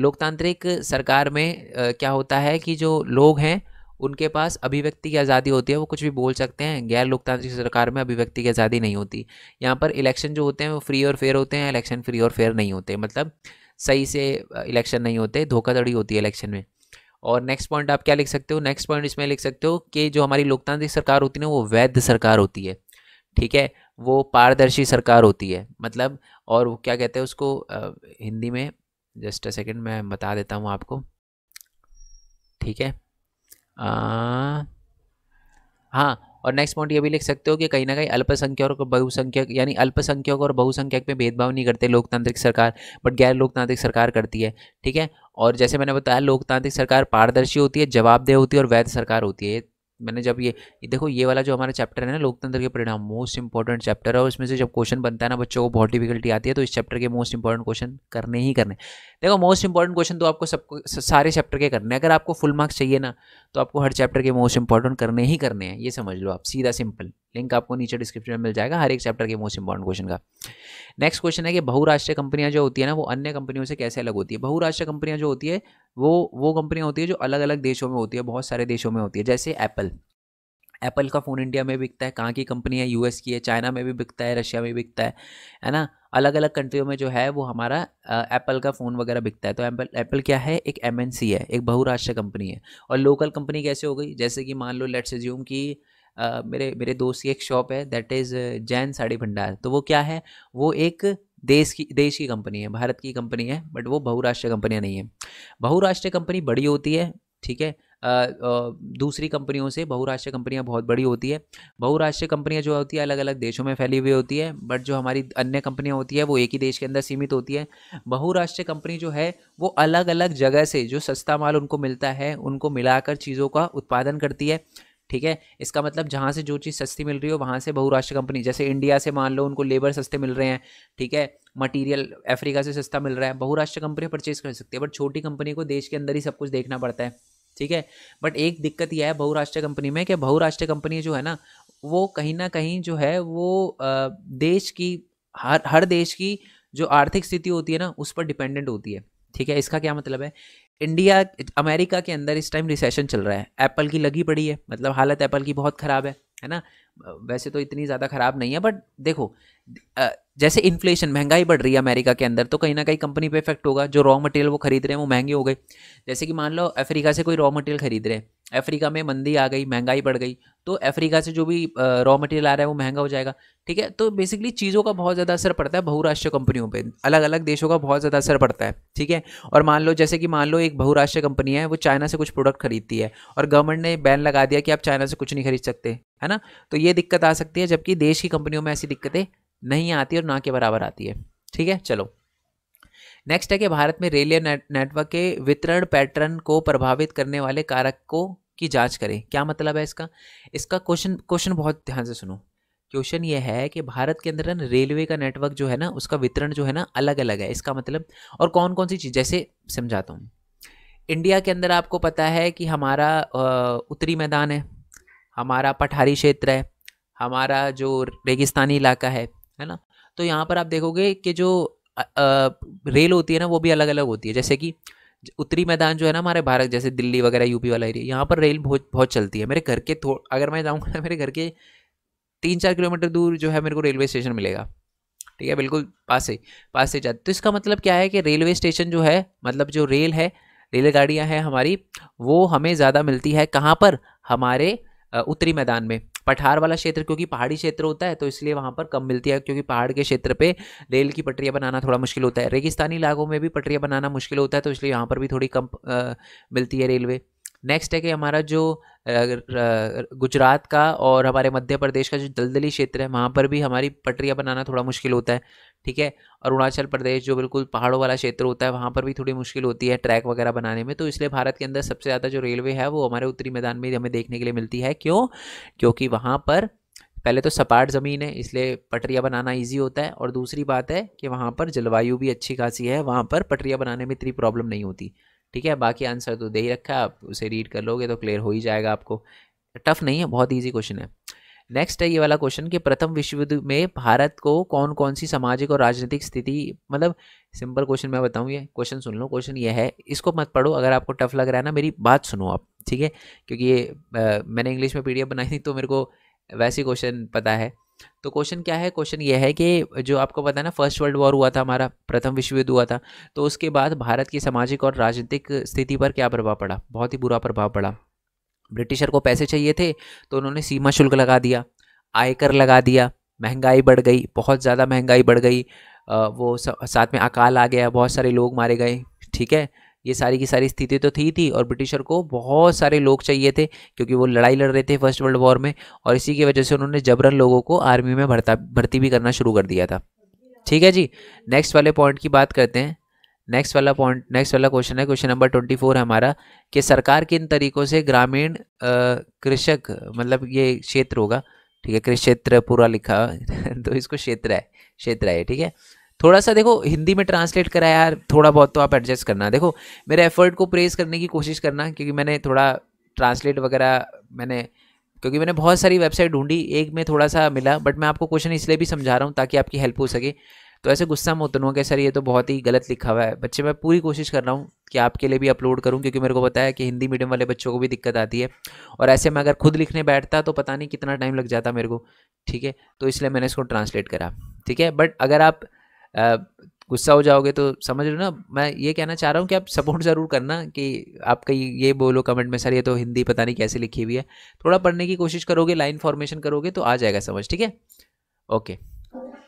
लोकतांत्रिक सरकार में क्या होता है कि जो लोग हैं उनके पास अभिव्यक्ति की आज़ादी होती है वो कुछ भी बोल सकते हैं गैर लोकतांत्रिक सरकार में अभिव्यक्ति की आज़ादी नहीं होती यहाँ पर इलेक्शन जो होते हैं वो फ्री और फेयर होते हैं इलेक्शन फ्री और फेयर नहीं होते मतलब सही से इलेक्शन नहीं होते धोखाधड़ी होती है इलेक्शन में और नेक्स्ट पॉइंट आप क्या लिख सकते हो नेक्स्ट पॉइंट इसमें लिख सकते हो कि जो हमारी लोकतांत्रिक सरकार होती है ना वो वैध सरकार होती है ठीक है वो पारदर्शी सरकार होती है मतलब और वो क्या कहते हैं उसको आ, हिंदी में जस्ट अ सेकेंड मैं बता देता हूँ आपको ठीक है हाँ और नेक्स्ट पॉइंट ये भी लिख सकते हो कि कहीं ना कहीं अल्पसंख्यक और बहुसंख्यक यानी अल्पसंख्यक और बहुसंख्यक में भेदभाव नहीं करते लोकतांत्रिक सरकार बट गैर लोकतांत्रिक सरकार करती है ठीक है और जैसे मैंने बताया लोकतांत्रिक सरकार पारदर्शी होती है जवाबदेह होती है और वैध सरकार होती है मैंने जब ये देखो ये वाला जो हमारा चैप्टर है ना लोकतंत्र के परिणाम मोस्ट इंपॉर्टेंट चैप्टर है और इसमें से जब क्वेश्चन बनता है ना बच्चों को बहुत डिफिकल्टी आती है तो इस चैप्टर के मोस्ट इंपॉर्टेंट क्वेश्चन करने ही करने देखो मोस्ट इंपॉर्टेंट क्वेश्चन तो आपको सबको सारे चैप्टर के करने अगर आपको फुल मार्क्स चाहिए ना तो आपको हर चैप्टर के मोस्ट इंपॉर्टेंट करने ही करने हैं ये समझ लो आप सीधा सिंपल लिंक आपको नीचे डिस्क्रिप्शन में मिल जाएगा हर एक चैप्टर के मोस्ट इंपॉर्टेंट क्वेश्चन का नेक्स्ट क्वेश्चन है कि बहुराष्ट्रीय कंपनियां जो होती है ना वो अन्य कंपनियों से कैसे अलग होती है बहुराष्ट्रीय कंपनियां जो होती है वो वो कंपनियां होती है जो अलग अलग देशों में होती है बहुत सारे देशों में होती है जैसे एप्पल एप्पल का फ़ोन इंडिया में बिकता है कहाँ की कंपनी है यूएस की है चाइना में भी बिकता है रशिया में बिकता है है ना अलग अलग कंट्रियों में जो है वो हमारा एप्पल का फ़ोन वगैरह बिकता है तो एप्पल एप्पल क्या है एक एमएनसी है एक बहुराष्ट्रीय कंपनी है और लोकल कंपनी कैसे हो गई जैसे कि मान लो लेट्स ज्यूम की मेरे मेरे दोस्त की एक शॉप है दैट इज़ जैन साड़ी भंडार तो वो क्या है वो एक देश की देश की कंपनी है भारत की कंपनी है बट वो बहुराष्ट्रीय कंपनियाँ नहीं है बहुराष्ट्रीय कंपनी बड़ी होती है ठीक है दूसरी कंपनियों से बहुराष्ट्रीय कंपनियां बहुत बड़ी होती है बहुराष्ट्रीय कंपनियां जो होती है अलग अलग देशों में फैली हुई होती है बट जो हमारी अन्य कंपनियां होती है वो एक ही देश के अंदर सीमित होती है बहुराष्ट्रीय कंपनी जो है वो अलग अलग जगह से जो सस्ता माल उनको मिलता है उनको मिलाकर चीज़ों का उत्पादन करती है ठीक है इसका मतलब जहाँ से जो चीज़ सस्ती मिल रही हो वहाँ से बहुराष्ट्रीय कंपनी जैसे इंडिया से मान लो उनको लेबर सस्ते मिल रहे हैं ठीक है मटेरियल अफ्रीका से सस्ता मिल रहा है बहुराष्ट्रीय कंपनी परचेज कर सकती है बट छोटी कंपनी को देश के अंदर ही सब कुछ देखना पड़ता है ठीक है बट एक दिक्कत यह है बहुराष्ट्रीय कंपनी में कि बहुराष्ट्रीय कंपनी जो है ना वो कहीं ना कहीं जो है वो देश की हर हर देश की जो आर्थिक स्थिति होती है ना उस पर डिपेंडेंट होती है ठीक है इसका क्या मतलब है इंडिया अमेरिका के अंदर इस टाइम रिसेशन चल रहा है एप्पल की लगी पड़ी है मतलब हालत एप्पल की बहुत ख़राब है है ना वैसे तो इतनी ज़्यादा ख़राब नहीं है बट देखो जैसे इन्फ्लेशन महंगाई बढ़ रही है अमेरिका के अंदर तो कहीं ना कहीं कंपनी पे इफेक्ट होगा जो रॉ मटेरियल वो खरीद रहे हैं वो महंगे हो गए जैसे कि मान लो अफ्रीका से कोई रॉ मटेरियल खरीद रहे हैं अफ्रीका में मंदी आ गई महंगाई बढ़ गई तो अफ्रीका से जो भी रॉ मटेरियल आ रहा है वो महंगा हो जाएगा ठीक है तो बेसिकली चीज़ों का बहुत ज़्यादा असर पड़ता है बहुराष्ट्रीय कंपनियों पे अलग अलग देशों का बहुत ज़्यादा असर पड़ता है ठीक है और मान लो जैसे कि मान लो एक बहुराष्ट्रीय कंपनी है वो चाइना से कुछ प्रोडक्ट खरीदती है और गवर्नमेंट ने बैन लगा दिया कि आप चाइना से कुछ नहीं खरीद सकते है ना तो ये दिक्कत आ सकती है जबकि देश की कंपनियों में ऐसी दिक्कतें नहीं आती और ना के बराबर आती है ठीक है चलो नेक्स्ट है कि भारत में रेलवे नेटवर्क के वितरण पैटर्न को प्रभावित करने वाले कारक को की जांच करें क्या मतलब है इसका इसका क्वेश्चन क्वेश्चन बहुत ध्यान से सुनो क्वेश्चन ये है कि भारत के अंदर ना रेलवे का नेटवर्क जो है ना उसका वितरण जो है ना अलग अलग है इसका मतलब और कौन कौन सी चीज़ जैसे समझाता हूँ इंडिया के अंदर आपको पता है कि हमारा उत्तरी मैदान है हमारा पठारी क्षेत्र है हमारा जो रेगिस्तानी इलाका है है ना तो यहाँ पर आप देखोगे कि जो रेल होती है ना वो भी अलग अलग होती है जैसे कि उत्तरी मैदान जो है ना हमारे भारत जैसे दिल्ली वगैरह यूपी वाला एरिया यहाँ पर रेल बहुत बहुत चलती है मेरे घर के थो अगर मैं जाऊँगा मेरे घर के तीन चार किलोमीटर दूर जो है मेरे को रेलवे स्टेशन मिलेगा ठीक है बिल्कुल पास से पास से जाते तो इसका मतलब क्या है कि रेलवे स्टेशन जो है मतलब जो रेल है रेलगाड़ियाँ हैं हमारी वो हमें ज़्यादा मिलती है कहाँ पर हमारे उत्तरी मैदान में पठार वाला क्षेत्र क्योंकि पहाड़ी क्षेत्र होता है तो इसलिए वहाँ पर कम मिलती है क्योंकि पहाड़ के क्षेत्र पे रेल की पटरियाँ बनाना थोड़ा मुश्किल होता है रेगिस्तानी इलाकों में भी पटरियाँ बनाना मुश्किल होता है तो इसलिए यहाँ पर भी थोड़ी कम मिलती है रेलवे नेक्स्ट है कि हमारा जो गुजरात का और हमारे मध्य प्रदेश का जो दलदली क्षेत्र है वहाँ पर भी हमारी पटरियाँ बनाना थोड़ा मुश्किल होता है ठीक है अरुणाचल प्रदेश जो बिल्कुल पहाड़ों वाला क्षेत्र होता है वहाँ पर भी थोड़ी मुश्किल होती है ट्रैक वगैरह बनाने में तो इसलिए भारत के अंदर सबसे ज़्यादा जो रेलवे है वो हमारे उत्तरी मैदान में हमें देखने के लिए मिलती है क्यों क्योंकि वहाँ पर पहले तो सपाट ज़मीन है इसलिए पटरियाँ बनाना इजी होता है और दूसरी बात है कि वहाँ पर जलवायु भी अच्छी खासी है वहाँ पर पटरियाँ बनाने में इतनी प्रॉब्लम नहीं होती ठीक है बाकी आंसर तो दे ही रखा है आप उसे रीड कर लोगे तो क्लियर हो ही जाएगा आपको टफ नहीं है बहुत ईजी क्वेश्चन है नेक्स्ट है ये वाला क्वेश्चन कि प्रथम विश्व युद्ध में भारत को कौन कौन सी सामाजिक और राजनीतिक स्थिति मतलब सिंपल क्वेश्चन मैं बताऊँ ये क्वेश्चन सुन लो क्वेश्चन ये है इसको मत पढ़ो अगर आपको टफ लग रहा है ना मेरी बात सुनो आप ठीक है क्योंकि ये आ, मैंने इंग्लिश में पी बनाई थी तो मेरे को वैसे क्वेश्चन पता है तो क्वेश्चन क्या है क्वेश्चन ये है कि जो आपको पता है ना फर्स्ट वर्ल्ड वॉर हुआ था हमारा प्रथम विश्व युद्ध हुआ था तो उसके बाद भारत की सामाजिक और राजनीतिक स्थिति पर क्या प्रभाव पड़ा बहुत ही बुरा प्रभाव पड़ा ब्रिटिशर को पैसे चाहिए थे तो उन्होंने सीमा शुल्क लगा दिया आयकर लगा दिया महंगाई बढ़ गई बहुत ज़्यादा महंगाई बढ़ गई वो साथ में अकाल आ गया बहुत सारे लोग मारे गए ठीक है ये सारी की सारी स्थिति तो थी थी और ब्रिटिशर को बहुत सारे लोग चाहिए थे क्योंकि वो लड़ाई लड़ रहे थे फर्स्ट वर्ल्ड वॉर में और इसी की वजह से उन्होंने जबरन लोगों को आर्मी में भर्ता भर्ती भी करना शुरू कर दिया था ठीक है जी नेक्स्ट वाले पॉइंट की बात करते हैं नेक्स्ट वाला पॉइंट नेक्स्ट वाला क्वेश्चन है क्वेश्चन नंबर ट्वेंटी फोर हमारा कि सरकार किन तरीकों से ग्रामीण कृषक मतलब ये क्षेत्र होगा ठीक है कृषि क्षेत्र पूरा लिखा (laughs) तो इसको क्षेत्र है क्षेत्र है ठीक है थोड़ा सा देखो हिंदी में ट्रांसलेट करा यार थोड़ा बहुत तो आप एडजस्ट करना देखो मेरे एफर्ट को प्रेस करने की कोशिश करना क्योंकि मैंने थोड़ा ट्रांसलेट वगैरह मैंने क्योंकि मैंने बहुत सारी वेबसाइट ढूंढी एक में थोड़ा सा मिला बट मैं आपको क्वेश्चन इसलिए भी समझा रहा हूँ ताकि आपकी हेल्प हो सके तो ऐसे गुस्सा में उतरूँ कि सर ये तो बहुत ही गलत लिखा हुआ है बच्चे मैं पूरी कोशिश कर रहा हूँ कि आपके लिए भी अपलोड करूँ क्योंकि मेरे को पता है कि हिंदी मीडियम वाले बच्चों को भी दिक्कत आती है और ऐसे मैं अगर खुद लिखने बैठता तो पता नहीं कितना टाइम लग जाता मेरे को ठीक है तो इसलिए मैंने इसको ट्रांसलेट करा ठीक है बट अगर आप गुस्सा हो जाओगे तो समझ लो ना मैं ये कहना चाह रहा हूँ कि आप सपोर्ट ज़रूर करना कि आप कहीं ये बोलो कमेंट में सर ये तो हिंदी पता नहीं कैसे लिखी हुई है थोड़ा पढ़ने की कोशिश करोगे लाइन फॉर्मेशन करोगे तो आ जाएगा समझ ठीक है ओके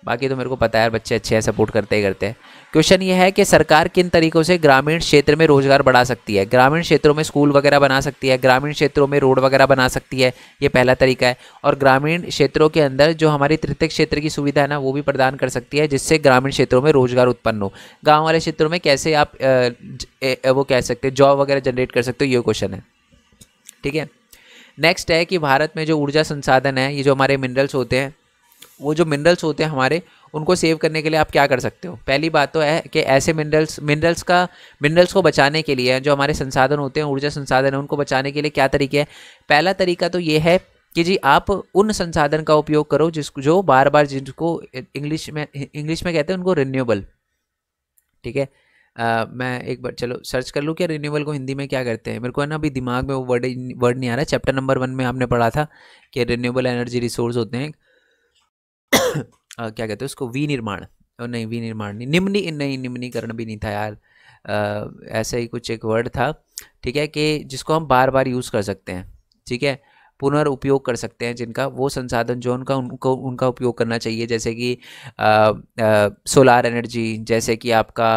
बाकी तो मेरे को पता है बच्चे अच्छे हैं सपोर्ट करते ही करते हैं क्वेश्चन ये है कि सरकार किन तरीकों से ग्रामीण क्षेत्र में रोजगार बढ़ा सकती है ग्रामीण क्षेत्रों में स्कूल वगैरह बना सकती है ग्रामीण क्षेत्रों में रोड वगैरह बना सकती है ये पहला तरीका है और ग्रामीण क्षेत्रों के अंदर जो हमारी तृतीय क्षेत्र की सुविधा है ना वो भी प्रदान कर सकती है जिससे ग्रामीण क्षेत्रों में रोजगार उत्पन्न हो गाँव वाले क्षेत्रों में कैसे आप वो कह सकते हैं जॉब वगैरह जनरेट कर सकते हो ये क्वेश्चन है ठीक है नेक्स्ट है कि भारत में जो ऊर्जा संसाधन है ये जो हमारे मिनरल्स होते हैं वो जो मिनरल्स होते हैं हमारे उनको सेव करने के लिए आप क्या कर सकते हो पहली बात तो है कि ऐसे मिनरल्स मिनरल्स का मिनरल्स को बचाने के लिए जो हमारे संसाधन होते हैं ऊर्जा संसाधन है उनको बचाने के लिए क्या तरीके हैं पहला तरीका तो ये है कि जी आप उन संसाधन का उपयोग करो जिस जो बार बार जिनको इंग्लिश में इंग्लिश में कहते हैं उनको रिन्यूएबल ठीक है मैं एक बार चलो सर्च कर लूँ क्या रिन्यूएबल को हिंदी में क्या करते हैं मेरे को है ना अभी दिमाग में वो वर्ड वर्ड नहीं आ रहा चैप्टर नंबर वन में आपने पढ़ा था कि रिन्यूएबल एनर्जी रिसोर्स होते हैं क्या कहते हैं उसको विनिर्माण नहीं विनिर्माण नहीं निम्नी नहीं निम्नीकरण भी नहीं था यार ऐसा ही कुछ एक वर्ड था ठीक है कि जिसको हम बार बार यूज़ कर सकते हैं ठीक है पुनर्उपयोग कर सकते हैं जिनका वो संसाधन जो उनका उनको उनका उपयोग करना चाहिए जैसे कि सोलार एनर्जी जैसे कि आपका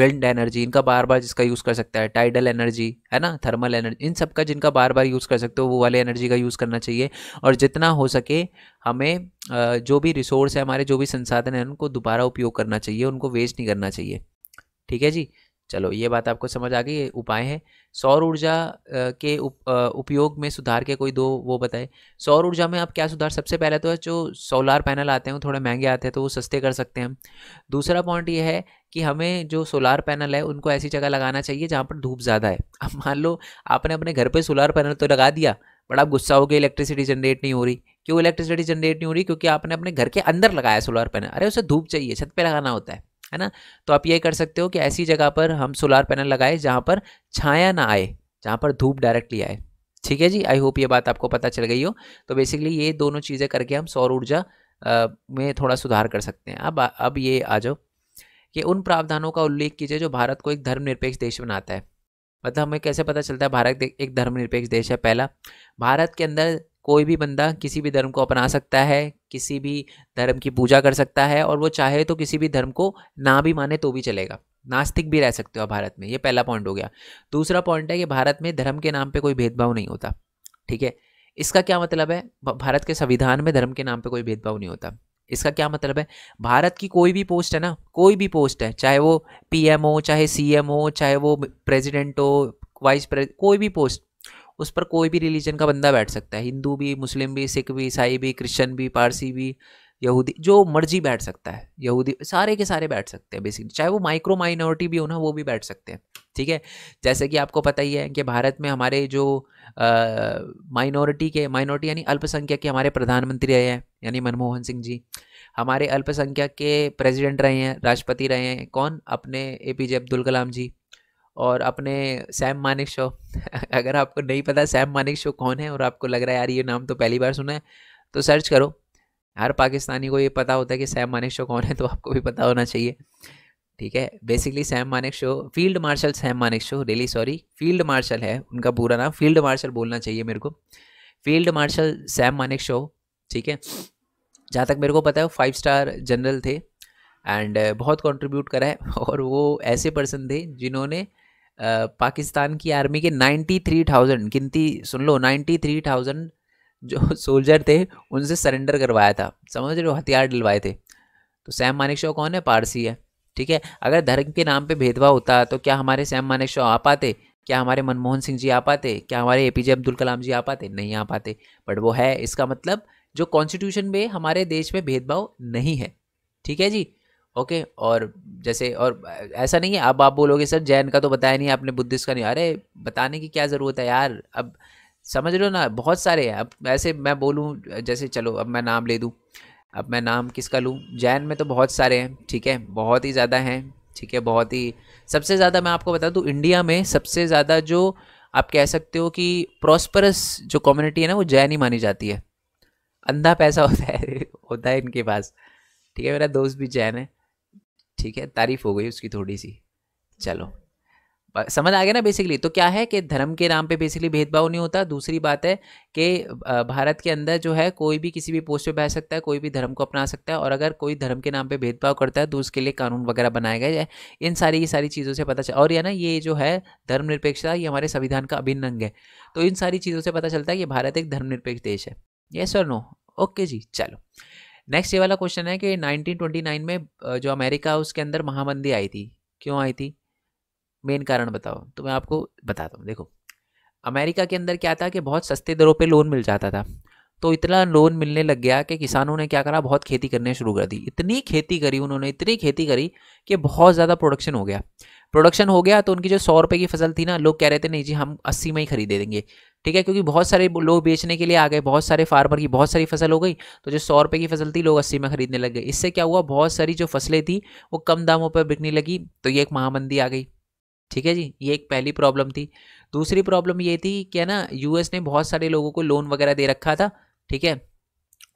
विंड एनर्जी इनका बार बार जिसका यूज़ कर सकता है टाइडल एनर्जी है ना थर्मल एनर्जी इन सब का जिनका बार बार यूज़ कर सकते हो वो वाले एनर्जी का यूज़ करना चाहिए और जितना हो सके हमें जो भी रिसोर्स है हमारे जो भी संसाधन हैं उनको दोबारा उपयोग करना चाहिए उनको वेस्ट नहीं करना चाहिए ठीक है जी चलो ये बात आपको समझ आ गई उपाय हैं सौर ऊर्जा के उप, उपयोग में सुधार के कोई दो वो बताए सौर ऊर्जा में आप क्या सुधार सबसे पहले तो है जो सोलार पैनल आते हैं वो थोड़े महंगे आते हैं तो वो सस्ते कर सकते हैं हम दूसरा पॉइंट ये है कि हमें जो सोलार पैनल है उनको ऐसी जगह लगाना चाहिए जहाँ पर धूप ज़्यादा है अब मान लो आपने अपने घर पर सोलार पैनल तो लगा दिया बट आप गुस्सा हो गए इलेक्ट्रिसिटी जनरेट नहीं हो रही क्यों इलेक्ट्रिसिटी जनरेट नहीं हो रही क्योंकि आपने अपने घर के अंदर लगाया सोलार पैनल अरे उसे धूप चाहिए छत पर लगाना होता है है ना तो आप ये कर सकते हो कि ऐसी जगह पर हम सोलार पैनल लगाएं जहाँ पर छाया ना आए जहाँ पर धूप डायरेक्टली आए ठीक है जी आई होप ये बात आपको पता चल गई हो तो बेसिकली ये दोनों चीज़ें करके हम सौर ऊर्जा में थोड़ा सुधार कर सकते हैं अब अब ये आ जाओ कि उन प्रावधानों का उल्लेख कीजिए जो भारत को एक धर्मनिरपेक्ष देश बनाता है मतलब हमें कैसे पता चलता है भारत एक धर्मनिरपेक्ष देश है पहला भारत के अंदर कोई भी बंदा किसी भी धर्म को अपना सकता है किसी भी धर्म की पूजा कर सकता है और वो चाहे तो किसी भी धर्म को ना भी माने तो भी चलेगा नास्तिक भी रह सकते हो भारत में ये पहला पॉइंट हो गया दूसरा पॉइंट है कि भारत में धर्म के नाम पे कोई भेदभाव नहीं होता ठीक है इसका क्या मतलब है भारत के संविधान में धर्म के नाम पर कोई भेदभाव नहीं होता इसका क्या मतलब है भारत की कोई भी पोस्ट है ना कोई भी पोस्ट है चाहे वो पीएम हो चाहे सीएम हो चाहे वो प्रेसिडेंट हो वाइस प्रेस कोई भी पोस्ट उस पर कोई भी रिलीजन का बंदा बैठ सकता है हिंदू भी मुस्लिम भी सिख भी ईसाई भी क्रिश्चन भी पारसी भी यहूदी जो मर्जी बैठ सकता है यहूदी सारे के सारे बैठ सकते हैं बेसिकली चाहे वो माइक्रो माइनॉरिटी भी हो ना वो भी बैठ सकते हैं ठीक है जैसे कि आपको पता ही है कि भारत में हमारे जो माइनॉरिटी के माइनॉरिटी यानी अल्पसंख्यक के हमारे प्रधानमंत्री रहे हैं यानी मनमोहन सिंह जी हमारे अल्पसंख्यक के प्रेसिडेंट रहे हैं राष्ट्रपति रहे हैं कौन अपने ए पी जे अब्दुल कलाम जी और अपने सैम मानिक शो (laughs) अगर आपको नहीं पता सैम मानिक शो कौन है और आपको लग रहा है यार ये नाम तो पहली बार सुना है तो सर्च करो हर पाकिस्तानी को ये पता होता है कि सैम मानिक शो कौन है तो आपको भी पता होना चाहिए ठीक है basically Sam Manekshaw field marshal Sam Manekshaw really sorry field marshal है उनका पूरा नाम फील्ड मार्शल बोलना चाहिए मेरे को field marshal Sam Manekshaw ठीक है जहाँ तक मेरे को पता है फाइव स्टार जनरल थे एंड बहुत कंट्रीब्यूट करा है (laughs) और वो ऐसे पर्सन थे जिन्होंने पाकिस्तान की आर्मी के नाइन्टी थ्री थाउजेंड गिनती सुन लो नाइन्टी थ्री थाउजेंड जो सोल्जर (laughs) थे उनसे सरेंडर करवाया था समझ रहे हो हथियार डलवाए थे तो सैम मानिक शाह कौन है पारसी है ठीक है अगर धर्म के नाम पे भेदभाव होता तो क्या हमारे सैम मानिक शाह आ पाते क्या हमारे मनमोहन सिंह जी आ पाते क्या हमारे ए पी जे अब्दुल कलाम जी आ पाते नहीं आ पाते बट वो है इसका मतलब जो कॉन्स्टिट्यूशन में हमारे देश में भेदभाव नहीं है ठीक है जी ओके और जैसे और ऐसा नहीं है अब आप बोलोगे सर जैन का तो बताया नहीं आपने बुद्धिस्ट का नहीं अरे बताने की क्या ज़रूरत है यार अब समझ लो ना बहुत सारे हैं अब ऐसे मैं बोलूँ जैसे चलो अब मैं नाम ले दूँ अब मैं नाम किसका लूँ जैन में तो बहुत सारे हैं ठीक है बहुत ही ज़्यादा हैं ठीक है बहुत ही सबसे ज़्यादा मैं आपको बता दूँ इंडिया में सबसे ज़्यादा जो आप कह सकते हो कि प्रॉस्परस जो कम्युनिटी है ना वो जैन ही मानी जाती है अंधा पैसा होता है (laughs) होता है इनके पास ठीक है मेरा दोस्त भी जैन है ठीक है तारीफ हो गई उसकी थोड़ी सी चलो समझ आ गया ना बेसिकली तो क्या है कि धर्म के नाम पे बेसिकली भेदभाव नहीं होता दूसरी बात है कि भारत के अंदर जो है कोई भी किसी भी पोस्ट पे बैठ सकता है कोई भी धर्म को अपना सकता है और अगर कोई धर्म के नाम पे भेदभाव करता है तो उसके लिए कानून वगैरह बनाए गए इन सारी ये सारी चीज़ों से पता चल और यह ना ये जो है धर्मनिरपेक्षता ये हमारे संविधान का अभिन्न अंग है तो इन सारी चीज़ों से पता चलता है कि भारत एक धर्मनिरपेक्ष देश है येस और नो ओके जी चलो नेक्स्ट ये वाला क्वेश्चन है कि 1929 में जो अमेरिका उसके अंदर महामंदी आई थी क्यों आई थी मेन कारण बताओ तो मैं आपको बताता हूँ देखो अमेरिका के अंदर क्या था कि बहुत सस्ते दरों पे लोन मिल जाता था तो इतना लोन मिलने लग गया कि किसानों ने क्या करा बहुत खेती करने शुरू कर दी इतनी खेती करी उन्होंने इतनी खेती करी कि बहुत ज़्यादा प्रोडक्शन हो गया प्रोडक्शन हो गया तो उनकी जो सौ रुपये की फसल थी ना लोग कह रहे थे नहीं जी हम अस्सी में ही खरीद देंगे ठीक है क्योंकि बहुत सारे लोग बेचने के लिए आ गए बहुत सारे फार्मर की बहुत सारी फसल हो गई तो जो सौ रुपये की फसल थी लोग अस्सी में खरीदने लग गए इससे क्या हुआ बहुत सारी जो फसलें थी वो कम दामों पर बिकने लगी तो ये एक महामंदी आ गई ठीक है जी ये एक पहली प्रॉब्लम थी दूसरी प्रॉब्लम ये थी कि है ना यूएस ने बहुत सारे लोगों को लोन वगैरह दे रखा था ठीक है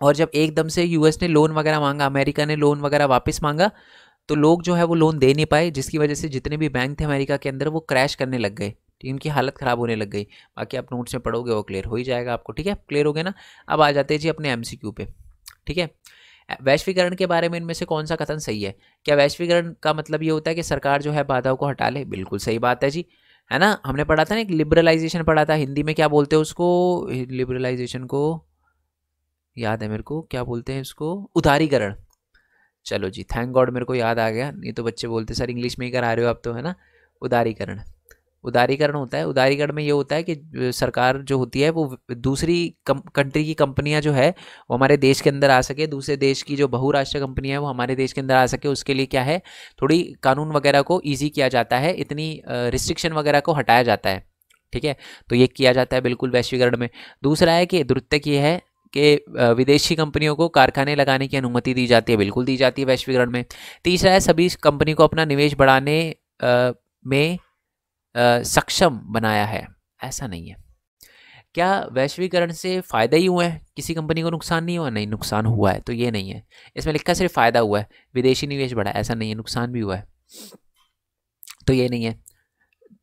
और जब एकदम से यूएस ने लोन वगैरह मांगा अमेरिका ने लोन वगैरह वापस मांगा तो लोग जो है वो लोन दे नहीं पाए जिसकी वजह से जितने भी बैंक थे अमेरिका के अंदर वो क्रैश करने लग गए तो इनकी हालत ख़राब होने लग गई बाकी आप नोट्स में पढ़ोगे वो क्लियर हो ही जाएगा आपको ठीक है क्लियर हो गया ना अब आ जाते हैं जी अपने एम पे ठीक है वैश्वीकरण के बारे में इनमें से कौन सा कथन सही है क्या वैश्वीकरण का मतलब ये होता है कि सरकार जो है बाधाओं को हटा ले बिल्कुल सही बात है जी है ना हमने पढ़ा था ना एक लिबरलाइजेशन पढ़ा था हिंदी में क्या बोलते हैं उसको लिबरलाइजेशन को याद है मेरे को क्या बोलते हैं उसको उदारीकरण चलो जी थैंक गॉड मेरे को याद आ गया नहीं तो बच्चे बोलते सर इंग्लिश में ही करा रहे हो आप तो है ना उदारीकरण उदारीकरण होता है उदारीकरण में ये होता है कि सरकार जो होती है वो दूसरी कम कंट्री की कंपनियां जो है वो हमारे देश के अंदर आ सके दूसरे देश की जो बहुराष्ट्रीय कंपनियां हैं वो हमारे देश के अंदर आ सके उसके लिए क्या है थोड़ी कानून वगैरह को ईजी किया जाता है इतनी रिस्ट्रिक्शन वगैरह को हटाया जाता है ठीक है तो ये किया जाता है बिल्कुल वैश्वीकरण में दूसरा है कि द्वितीय ये है के विदेशी कंपनियों को कारखाने लगाने की अनुमति दी जाती है बिल्कुल दी जाती है वैश्वीकरण में तीसरा है सभी कंपनी को अपना निवेश बढ़ाने में सक्षम बनाया है ऐसा नहीं है क्या वैश्वीकरण से फ़ायदा ही हुआ है किसी कंपनी को नुकसान नहीं हुआ नहीं नुकसान हुआ है तो ये नहीं है इसमें लिखा सिर्फ फ़ायदा हुआ है विदेशी निवेश बढ़ा ऐसा नहीं है नुकसान भी हुआ है तो ये नहीं है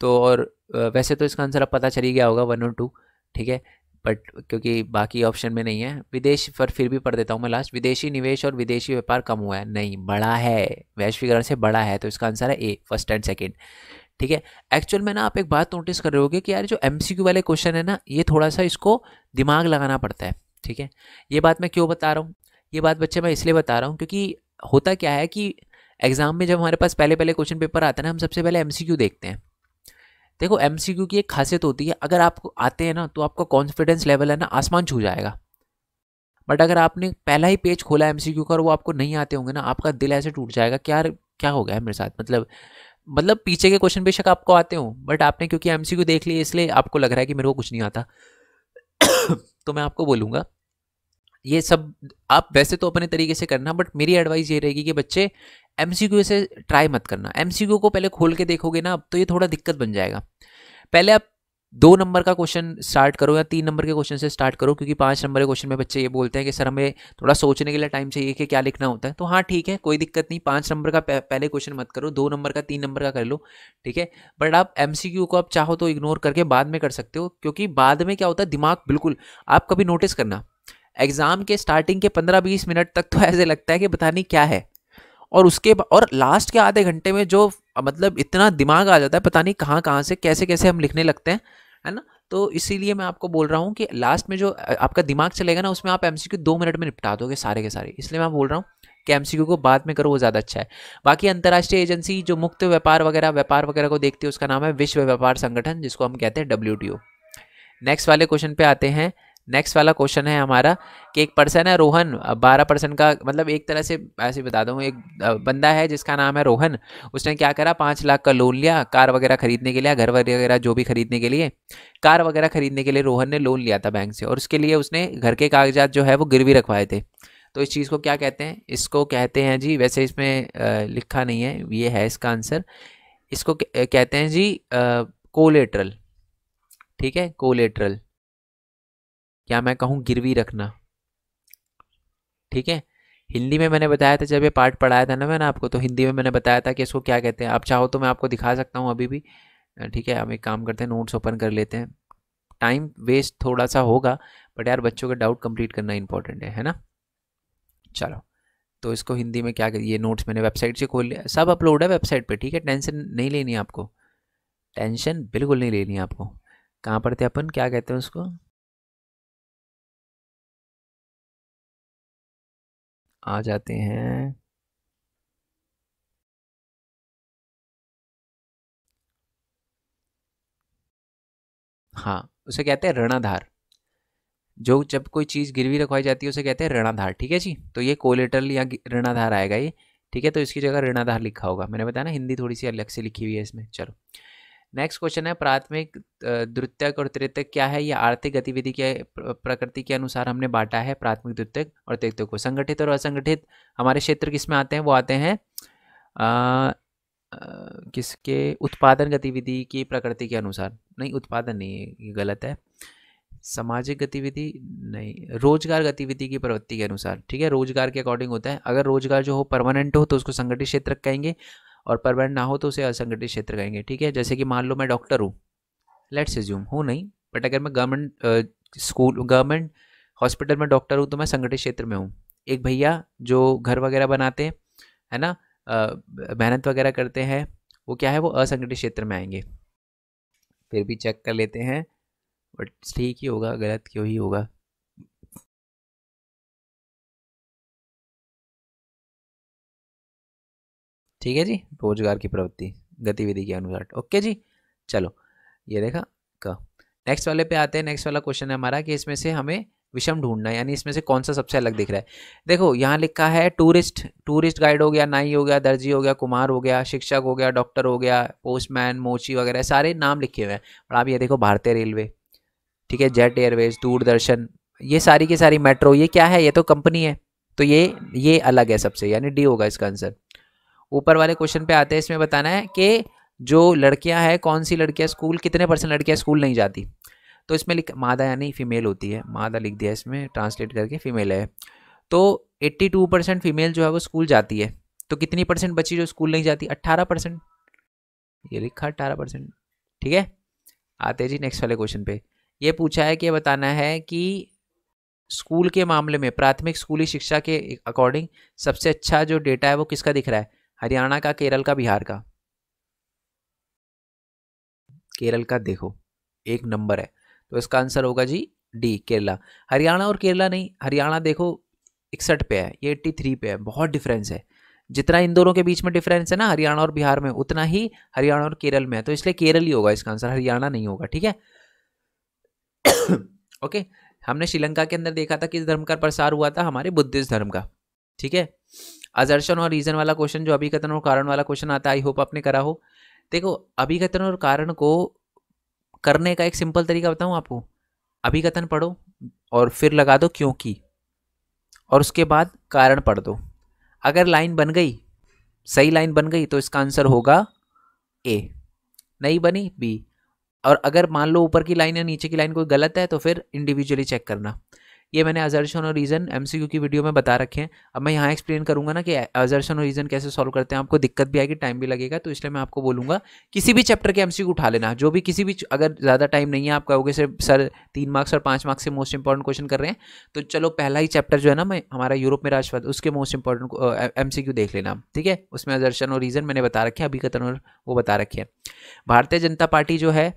तो और वैसे तो इसका आंसर अब पता चली गया होगा वन और टू ठीक है बट क्योंकि बाकी ऑप्शन में नहीं है विदेश पर फिर भी पढ़ देता हूँ मैं लास्ट विदेशी निवेश और विदेशी व्यापार कम हुआ है नहीं बड़ा है वैश्वीकरण से बड़ा है तो इसका आंसर है ए फर्स्ट एंड सेकेंड ठीक है एक्चुअल में ना आप एक बात नोटिस कर रहे होगे कि यार जो एम वाले क्वेश्चन है ना ये थोड़ा सा इसको दिमाग लगाना पड़ता है ठीक है ये बात मैं क्यों बता रहा हूँ ये बात बच्चे मैं इसलिए बता रहा हूँ क्योंकि होता क्या है कि एग्ज़ाम में जब हमारे पास पहले पहले क्वेश्चन पेपर आता है ना हम सबसे पहले एम देखते हैं देखो एम की एक खासियत होती है अगर आपको आते हैं ना तो आपका कॉन्फिडेंस लेवल है ना आसमान छू जाएगा बट अगर आपने पहला ही पेज खोला एम का और वो आपको नहीं आते होंगे ना आपका दिल ऐसे टूट जाएगा क्या क्या हो गया है मेरे साथ मतलब मतलब पीछे के क्वेश्चन बेशक आपको आते हो बट आपने क्योंकि एम देख लिया इसलिए आपको लग रहा है कि मेरे को कुछ नहीं आता (coughs) तो मैं आपको बोलूँगा ये सब आप वैसे तो अपने तरीके से करना बट मेरी एडवाइस ये रहेगी कि बच्चे एम सी क्यू से ट्राई मत करना एम सी क्यू को पहले खोल के देखोगे ना अब तो ये थोड़ा दिक्कत बन जाएगा पहले आप दो नंबर का क्वेश्चन स्टार्ट करो या तीन नंबर के क्वेश्चन से स्टार्ट करो क्योंकि पाँच नंबर के क्वेश्चन में बच्चे ये बोलते हैं कि सर हमें थोड़ा सोचने के लिए टाइम चाहिए कि क्या लिखना होता है तो हाँ ठीक है कोई दिक्कत नहीं पाँच नंबर का पहले क्वेश्चन मत करो दो नंबर का तीन नंबर का कर लो ठीक है बट आप एम को आप चाहो तो इग्नोर करके बाद में कर सकते हो क्योंकि बाद में क्या होता है दिमाग बिल्कुल आप कभी नोटिस करना एग्ज़ाम के स्टार्टिंग के पंद्रह बीस मिनट तक तो ऐसे लगता है कि बता नहीं क्या है और उसके और लास्ट के आधे घंटे में जो मतलब इतना दिमाग आ जाता है पता नहीं कहाँ कहाँ से कैसे कैसे हम लिखने लगते हैं है ना तो इसीलिए मैं आपको बोल रहा हूँ कि लास्ट में जो आपका दिमाग चलेगा ना उसमें आप एम दो मिनट में निपटा दोगे सारे के सारे इसलिए मैं बोल रहा हूँ कि एम को बाद में करो वो ज़्यादा अच्छा है बाकी अंतर्राष्ट्रीय एजेंसी जो मुक्त व्यापार वगैरह व्यापार वगैरह को देखती है उसका नाम है विश्व व्यापार संगठन जिसको हम कहते हैं डब्ल्यू नेक्स्ट वाले क्वेश्चन पे आते हैं नेक्स्ट वाला क्वेश्चन है हमारा कि एक पर्सन है रोहन बारह परसेंट का मतलब एक तरह से ऐसे बता दूँ एक बंदा है जिसका नाम है रोहन उसने क्या करा पाँच लाख का लोन लिया कार वगैरह खरीदने के लिए घर वगैरह जो भी खरीदने के लिए कार वगैरह खरीदने के लिए रोहन ने लोन लिया था बैंक से और उसके लिए उसने घर के कागजात जो है वो गिरवी रखवाए थे तो इस चीज़ को क्या कहते हैं इसको कहते हैं जी वैसे इसमें लिखा नहीं है ये है इसका आंसर इसको कहते हैं जी कोलेट्रल ठीक है कोलेट्रल या मैं कहूँ गिरवी रखना ठीक है हिंदी में मैंने बताया था जब ये पार्ट पढ़ाया था ना मैंने आपको तो हिंदी में मैंने बताया था कि इसको क्या कहते हैं आप चाहो तो मैं आपको दिखा सकता हूँ अभी भी ठीक है हम एक काम करते हैं नोट्स ओपन कर लेते हैं टाइम वेस्ट थोड़ा सा होगा बट यार बच्चों के डाउट कंप्लीट करना इंपॉर्टेंट है है ना चलो तो इसको हिंदी में क्या ये नोट्स मैंने वेबसाइट से खोल लिया सब अपलोड है वेबसाइट पे ठीक है टेंशन नहीं लेनी आपको टेंशन बिल्कुल नहीं लेनी आपको कहाँ पर थे अपन क्या कहते हैं उसको आ जाते हैं हाँ उसे कहते हैं ऋणाधार जो जब कोई चीज़ गिरवी रखवाई जाती है उसे कहते हैं ऋणाधार ठीक है जी तो ये कोलेटरल या ऋणाधार आएगा ये ठीक है तो इसकी जगह ऋणाधार लिखा होगा मैंने बताया ना हिंदी थोड़ी सी अलग से लिखी हुई है इसमें चलो नेक्स्ट क्वेश्चन है प्राथमिक द्वितीयक और तृतीयक क्या है या आर्थिक गतिविधि के प्रकृति के अनुसार हमने बांटा है प्राथमिक द्वितीयक और तृतीयक को संगठित और असंगठित हमारे क्षेत्र किसमें आते हैं वो आते हैं किसके उत्पादन गतिविधि की प्रकृति के अनुसार नहीं उत्पादन नहीं है ये गलत है सामाजिक गतिविधि नहीं रोजगार गतिविधि की प्रवृत्ति के अनुसार ठीक है रोजगार के अकॉर्डिंग होता है अगर रोजगार जो हो परमानेंट हो तो उसको संगठित क्षेत्र कहेंगे और परमानेंट ना हो तो उसे असंगठित क्षेत्र कहेंगे ठीक है जैसे कि मान लो मैं डॉक्टर हूँ लेट्स एज्यूम हूँ नहीं बट अगर मैं गवर्नमेंट स्कूल गवर्नमेंट हॉस्पिटल में डॉक्टर हूँ तो मैं संगठित क्षेत्र में हूँ एक भैया जो घर वगैरह बनाते हैं है ना मेहनत वगैरह करते हैं वो क्या है वो असंगठित क्षेत्र में आएंगे फिर भी चेक कर लेते हैं बट ठीक ही होगा गलत क्यों ही होगा ठीक है जी रोजगार की प्रवृत्ति गतिविधि के अनुसार ओके जी चलो ये देखा क नेक्स्ट वाले पे आते हैं नेक्स्ट वाला क्वेश्चन है हमारा कि इसमें से हमें विषम ढूंढना है यानी इसमें से कौन सा सबसे अलग दिख रहा है देखो यहाँ लिखा है टूरिस्ट टूरिस्ट गाइड हो गया नाई हो गया दर्जी हो गया कुमार हो गया शिक्षक हो गया डॉक्टर हो गया पोस्टमैन मोची वगैरह सारे नाम लिखे हुए हैं और आप ये देखो भारतीय रेलवे ठीक है जेट एयरवेज दूरदर्शन ये सारी की सारी मेट्रो ये क्या है ये तो कंपनी है तो ये ये अलग है सबसे यानी डी होगा इसका आंसर ऊपर वाले क्वेश्चन पे आते हैं इसमें बताना है कि जो लड़कियां हैं कौन सी लड़कियां स्कूल कितने परसेंट लड़कियां स्कूल नहीं जाती तो इसमें लिख मादा यानी फीमेल होती है मादा लिख दिया इसमें ट्रांसलेट करके फीमेल है तो 82 परसेंट फीमेल जो है वो स्कूल जाती है तो कितनी परसेंट बच्ची जो स्कूल नहीं जाती अट्ठारह परसेंट ये लिखा अट्ठारह परसेंट ठीक है आते जी नेक्स्ट वाले क्वेश्चन पे ये पूछा है कि बताना है कि स्कूल के मामले में प्राथमिक स्कूली शिक्षा के अकॉर्डिंग सबसे अच्छा जो डेटा है वो किसका दिख रहा है हरियाणा का केरल का बिहार का केरल का देखो एक नंबर है तो इसका आंसर होगा जी डी केरला हरियाणा और केरला नहीं हरियाणा देखो इकसठ पे है ये एट्टी थ्री पे है बहुत डिफरेंस है जितना इन दोनों के बीच में डिफरेंस है ना हरियाणा और बिहार में उतना ही हरियाणा और केरल में है तो इसलिए केरल ही होगा इसका आंसर हरियाणा नहीं होगा ठीक है (coughs) ओके हमने श्रीलंका के अंदर देखा था किस धर्म का प्रसार हुआ था हमारे बुद्धिस्ट धर्म का ठीक है अजर्शन और रीज़न वाला क्वेश्चन जो अभिकथन और कारण वाला क्वेश्चन आता है आई होप आपने करा हो देखो अभिकथन और कारण को करने का एक सिंपल तरीका बताऊँ आपको अभिकथन पढ़ो और फिर लगा दो क्योंकि और उसके बाद कारण पढ़ दो अगर लाइन बन गई सही लाइन बन गई तो इसका आंसर होगा ए नहीं बनी बी और अगर मान लो ऊपर की लाइन या नीचे की लाइन कोई गलत है तो फिर इंडिविजुअली चेक करना ये मैंने अजर्शन और रीज़न एम की वीडियो में बता रखे हैं अब मैं यहाँ एक्सप्लेन करूँगा ना कि अजर्शन और रीज़न कैसे सॉल्व करते हैं आपको दिक्कत भी आएगी टाइम भी लगेगा तो इसलिए मैं आपको बोलूँगा किसी भी चैप्टर के एम उठा लेना जो भी किसी भी अगर ज़्यादा टाइम नहीं है आप कहोगे सर सर तीन मार्क्स और पाँच मार्क्स से मोस्ट इंपॉर्टेंट क्वेश्चन कर रहे हैं तो चलो पहला ही चैप्टर जो है ना मैं हमारा यूरोप में राष्ट्रवाद उसके मोस्ट इंपॉर्टेंट एम देख लेना ठीक है उसमें अजर्शन और रीज़न मैंने बता रखे हैं अभी कतन और वो बता रखे हैं भारतीय जनता पार्टी जो है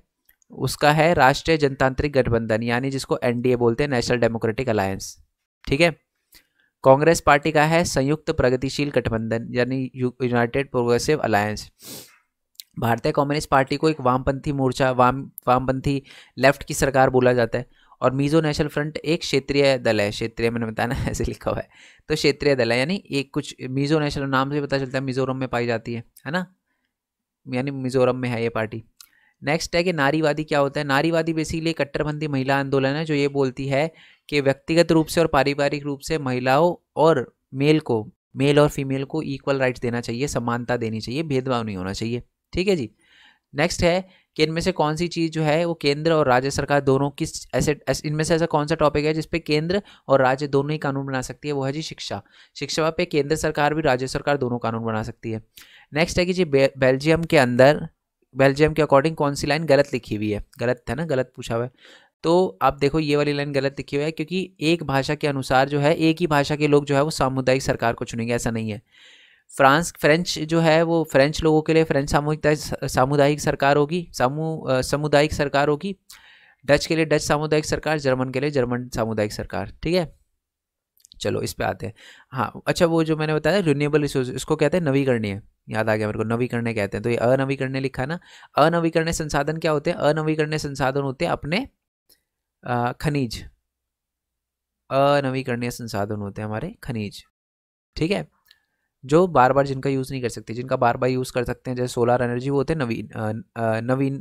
उसका है राष्ट्रीय जनतांत्रिक गठबंधन यानी जिसको एनडीए बोलते हैं नेशनल डेमोक्रेटिक अलायंस ठीक है कांग्रेस पार्टी का है संयुक्त प्रगतिशील गठबंधन यानी यूनाइटेड प्रोग्रेसिव अलायंस भारतीय कम्युनिस्ट पार्टी को एक वामपंथी मोर्चा वाम वामपंथी लेफ्ट की सरकार बोला जाता है और मिजो नेशनल फ्रंट एक क्षेत्रीय दल है क्षेत्रीय मैंने बताया ना (laughs) ऐसे लिखा हुआ है तो क्षेत्रीय दल है यानी एक कुछ मिजो नेशनल नाम से पता चलता है मिजोरम में पाई जाती है है ना यानी मिजोरम में है ये पार्टी नेक्स्ट है कि नारीवादी क्या होता है नारीवादी बेसिकली कट्टरपंथी महिला आंदोलन है जो ये बोलती है कि व्यक्तिगत रूप से और पारिवारिक रूप से महिलाओं और मेल को मेल और फीमेल को इक्वल राइट्स देना चाहिए समानता देनी चाहिए भेदभाव नहीं होना चाहिए ठीक है जी नेक्स्ट है कि इनमें से कौन सी चीज़ जो है वो केंद्र और राज्य सरकार दोनों किस ऐसे इनमें से ऐसा कौन सा टॉपिक है जिसपे केंद्र और राज्य दोनों ही कानून बना सकती है वो है जी शिक्षा शिक्षा पे केंद्र सरकार भी राज्य सरकार दोनों कानून बना सकती है नेक्स्ट है कि जी बे, बेल्जियम के अंदर बेल्जियम के अकॉर्डिंग कौन सी लाइन गलत लिखी हुई है गलत है ना गलत पूछा हुआ है तो आप देखो ये वाली लाइन गलत लिखी हुई है क्योंकि एक भाषा के अनुसार जो है एक ही भाषा के लोग जो है वो सामुदायिक सरकार को चुनेंगे ऐसा नहीं है फ्रांस फ्रेंच जो है वो फ्रेंच लोगों के लिए फ्रेंच सामूहिक सामुदायिक सरकार होगी समूह सामुदायिक सरकार होगी डच के लिए डच सामुदायिक सरकार जर्मन के लिए जर्मन सामुदायिक सरकार ठीक है चलो इस पर आते हैं हाँ अच्छा वो जो मैंने बताया रिन्यूएबल रिसोर्स इसको कहते हैं नवीकरणीय याद आ गया मेरे को नवीकरणीय कहते हैं तो ये अनवीकरणीय लिखा ना अनवीकरणीय संसाधन क्या होते हैं अनवीकरणीय संसाधन होते हैं अपने खनिज अनवीकरणीय संसाधन होते हैं हमारे खनिज ठीक है जो बार बार जिनका यूज़ नहीं कर सकते जिनका बार बार यूज़ कर सकते हैं जैसे सोलर एनर्जी वो होते हैं नवीन नवीन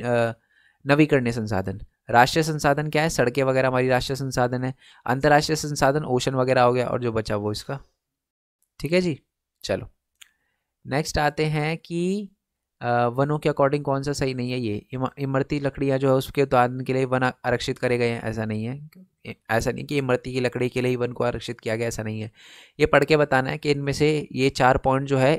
नवीकरणीय संसाधन राष्ट्रीय संसाधन क्या है सड़कें वगैरह हमारी राष्ट्रीय संसाधन है अंतर्राष्ट्रीय संसाधन ओशन वगैरह हो गया और जो बचा वो इसका ठीक है जी चलो नेक्स्ट आते हैं कि वनों के अकॉर्डिंग कौन सा सही नहीं है ये इमरती लकड़ियाँ जो है उसके उत्पादन के लिए वन आरक्षित करे गए हैं ऐसा नहीं है ऐसा नहीं कि इमरती की लकड़ी के लिए ही वन को आरक्षित किया गया ऐसा नहीं है ये पढ़ के बताना है कि इनमें से ये चार पॉइंट जो है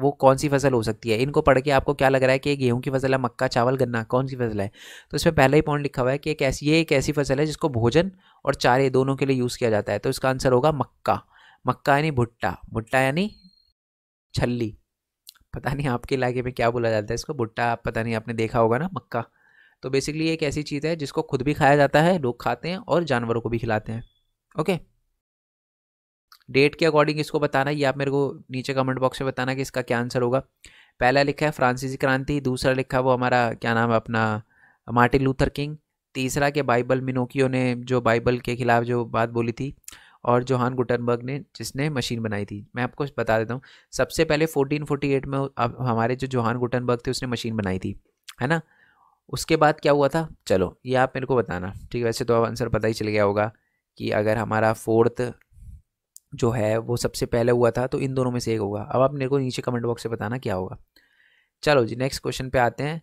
वो कौन सी फसल हो सकती है इनको पढ़ के आपको क्या लग रहा है कि गेहूं की फसल है मक्का चावल गन्ना कौन सी फसल है तो इसमें पहला ही पॉइंट लिखा हुआ है कि एक ऐसी ये एक ऐसी फसल है जिसको भोजन और चारे दोनों के लिए यूज़ किया जाता है तो इसका आंसर होगा मक्का मक्का यानी भुट्टा भुट्टा यानी छल्ली पता नहीं आपके इलाके में क्या बोला जाता है इसको भुट्टा पता नहीं आपने देखा होगा ना मक्का तो बेसिकली एक ऐसी चीज़ है जिसको खुद भी खाया जाता है लोग खाते हैं और जानवरों को भी खिलाते हैं ओके डेट के अकॉर्डिंग इसको बताना ये आप मेरे को नीचे कमेंट बॉक्स में बताना कि इसका क्या आंसर होगा पहला लिखा है फ्रांसीसी क्रांति दूसरा लिखा है वो हमारा क्या नाम है अपना मार्टिन लूथर किंग तीसरा के बाइबल मिनोकियो ने जो बाइबल के खिलाफ जो बात बोली थी और जोहान गुटनबर्ग ने जिसने मशीन बनाई थी मैं आपको बता देता हूँ सबसे पहले 1448 में अब हमारे जो जोहान गुटनबर्ग थे उसने मशीन बनाई थी है ना उसके बाद क्या हुआ था चलो ये आप मेरे को बताना ठीक है वैसे तो अब आंसर पता ही चल गया होगा कि अगर हमारा फोर्थ जो है वो सबसे पहले हुआ था तो इन दोनों में से एक होगा अब आप मेरे को नीचे कमेंट बॉक्स से बताना क्या होगा चलो जी नेक्स्ट क्वेश्चन पे आते हैं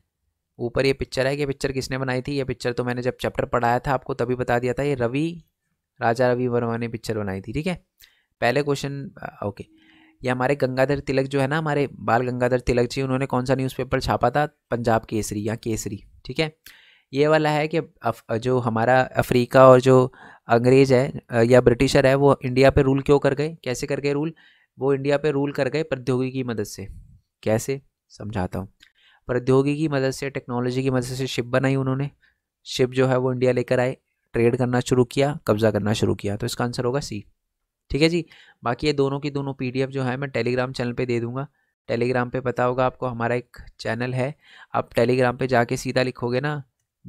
ऊपर ये पिक्चर है कि पिक्चर किसने बनाई थी ये पिक्चर तो मैंने जब चैप्टर पढ़ाया था आपको तभी बता दिया था ये रवि राजा रवि वर्मा ने पिक्चर बनाई थी ठीक है पहले क्वेश्चन ओके ये हमारे गंगाधर तिलक जो है ना हमारे बाल गंगाधर तिलक जी उन्होंने कौन सा न्यूज़पेपर छापा था पंजाब केसरी या केसरी ठीक है ये वाला है कि जो हमारा अफ्रीका और जो अंग्रेज़ है या ब्रिटिशर है वो इंडिया पे रूल क्यों कर गए कैसे कर गए रूल वो इंडिया पे रूल कर गए प्रौद्योगिकी की मदद से कैसे समझाता हूँ प्रौद्योगिकी की मदद से टेक्नोलॉजी की मदद से शिप बनाई उन्होंने शिप जो है वो इंडिया लेकर आए ट्रेड करना शुरू किया कब्ज़ा करना शुरू किया तो इसका आंसर होगा सी ठीक है जी बाकी ये दोनों की दोनों पी जो है मैं टेलीग्राम चैनल पर दे दूँगा टेलीग्राम पर पता होगा आपको हमारा एक चैनल है आप टेलीग्राम पर जाके सीधा लिखोगे ना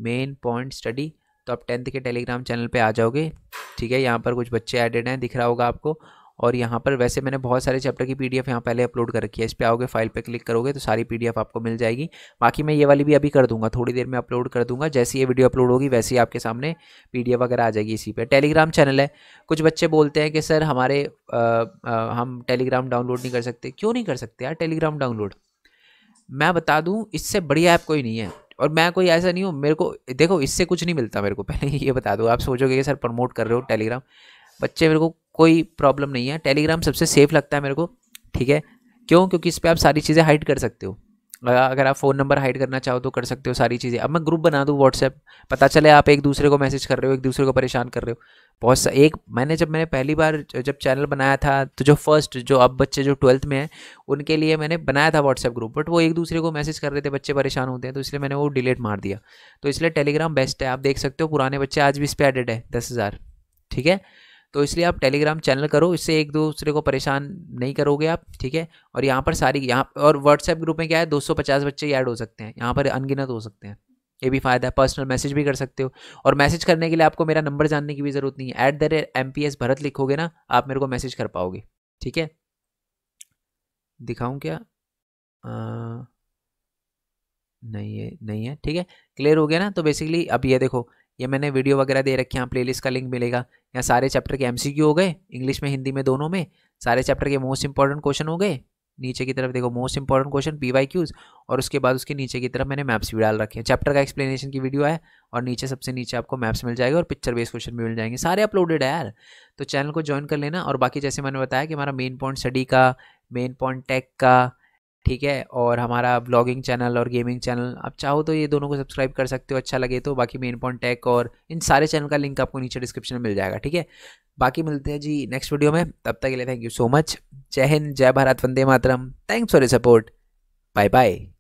मेन पॉइंट स्टडी तो आप टेंथ के टेलीग्राम चैनल पे आ जाओगे ठीक है यहाँ पर कुछ बच्चे एडेड हैं दिख रहा होगा आपको और यहाँ पर वैसे मैंने बहुत सारे चैप्टर की पीडीएफ यहाँ पहले अपलोड कर रखी है इस पर आओगे फाइल पे क्लिक करोगे तो सारी पीडीएफ आपको मिल जाएगी बाकी मैं ये वाली भी अभी कर दूंगा थोड़ी देर में अपलोड कर दूंगा जैसी ये वीडियो अपलोड होगी वैसे ही आपके सामने पीडीएफ वगैरह आ जाएगी इसी पर टेलीग्राम चैनल है कुछ बच्चे बोलते हैं कि सर हमारे आ, आ, हम टेलीग्राम डाउनलोड नहीं कर सकते क्यों नहीं कर सकते यार टेलीग्राम डाउनलोड मैं बता दूँ इससे बढ़िया ऐप कोई नहीं है और मैं कोई ऐसा नहीं हूँ मेरे को देखो इससे कुछ नहीं मिलता मेरे को पहले (laughs) ये बता दो आप सोचोगे कि सर प्रमोट कर रहे हो टेलीग्राम बच्चे मेरे को कोई प्रॉब्लम नहीं है टेलीग्राम सबसे सेफ लगता है मेरे को ठीक है क्यों क्योंकि इस पर आप सारी चीज़ें हाइड कर सकते हो अगर आप फ़ोन नंबर हाइड करना चाहो तो कर सकते हो सारी चीज़ें अब मैं ग्रुप बना दूँ व्हाट्सएप पता चले आप एक दूसरे को मैसेज कर रहे हो एक दूसरे को परेशान कर रहे हो बहुत सा एक मैंने जब मैंने पहली बार जब चैनल बनाया था तो जो फर्स्ट जो अब बच्चे जो ट्वेल्थ में हैं उनके लिए मैंने बनाया था व्हाट्सएप ग्रुप बट वो एक दूसरे को मैसेज कर रहे थे बच्चे परेशान होते हैं तो इसलिए मैंने वो डिलीट मार दिया तो इसलिए टेलीग्राम बेस्ट है आप देख सकते हो पुराने बच्चे आज भी इस पर एडेड है दस हज़ार ठीक है तो इसलिए आप टेलीग्राम चैनल करो इससे एक दूसरे को परेशान नहीं करोगे आप ठीक है और यहाँ पर सारी यहाँ और व्हाट्सएप ग्रुप में क्या है 250 बच्चे ऐड हो सकते हैं यहाँ पर अनगिनत हो सकते हैं ये भी फ़ायदा है पर्सनल मैसेज भी कर सकते हो और मैसेज करने के लिए आपको मेरा नंबर जानने की भी ज़रूरत नहीं है at the rate M P S Bharat लिखोगे ना आप मेरे को मैसेज कर पाओगे ठीक है दिखाऊँ क्या नहीं है नहीं है ठीक है क्लियर हो गया ना तो बेसिकली अब ये देखो ये मैंने वीडियो वगैरह दे रखे हैं प्ले का लिंक मिलेगा यहाँ सारे चैप्टर के एम हो गए इंग्लिश में हिंदी में दोनों में सारे चैप्टर के मोस्ट इंपॉर्टेंट क्वेश्चन हो गए नीचे की तरफ देखो most important question P Y Qs और उसके बाद उसके नीचे की तरफ मैंने मैप्स भी डाल रखे हैं चैप्टर का एक्सप्लेनेशन की वीडियो है और नीचे सबसे नीचे आपको मैप्स मिल जाएगा और पिक्चर बेस्ड क्वेश्चन भी मिल जाएंगे सारे अपलोडेड है यार तो चैनल को ज्वाइन कर लेना और बाकी जैसे मैंने बताया कि हमारा मेन पॉइंट स्टडी का मेन पॉइंट टेक का ठीक है और हमारा ब्लॉगिंग चैनल और गेमिंग चैनल आप चाहो तो ये दोनों को सब्सक्राइब कर सकते हो अच्छा लगे तो बाकी मेन पॉइंट टेक और इन सारे चैनल का लिंक आपको नीचे डिस्क्रिप्शन में मिल जाएगा ठीक है बाकी मिलते हैं जी नेक्स्ट वीडियो में तब तक के लिए थैंक यू सो मच जय हिंद जय भारत वंदे मातरम thanks for a support bye bye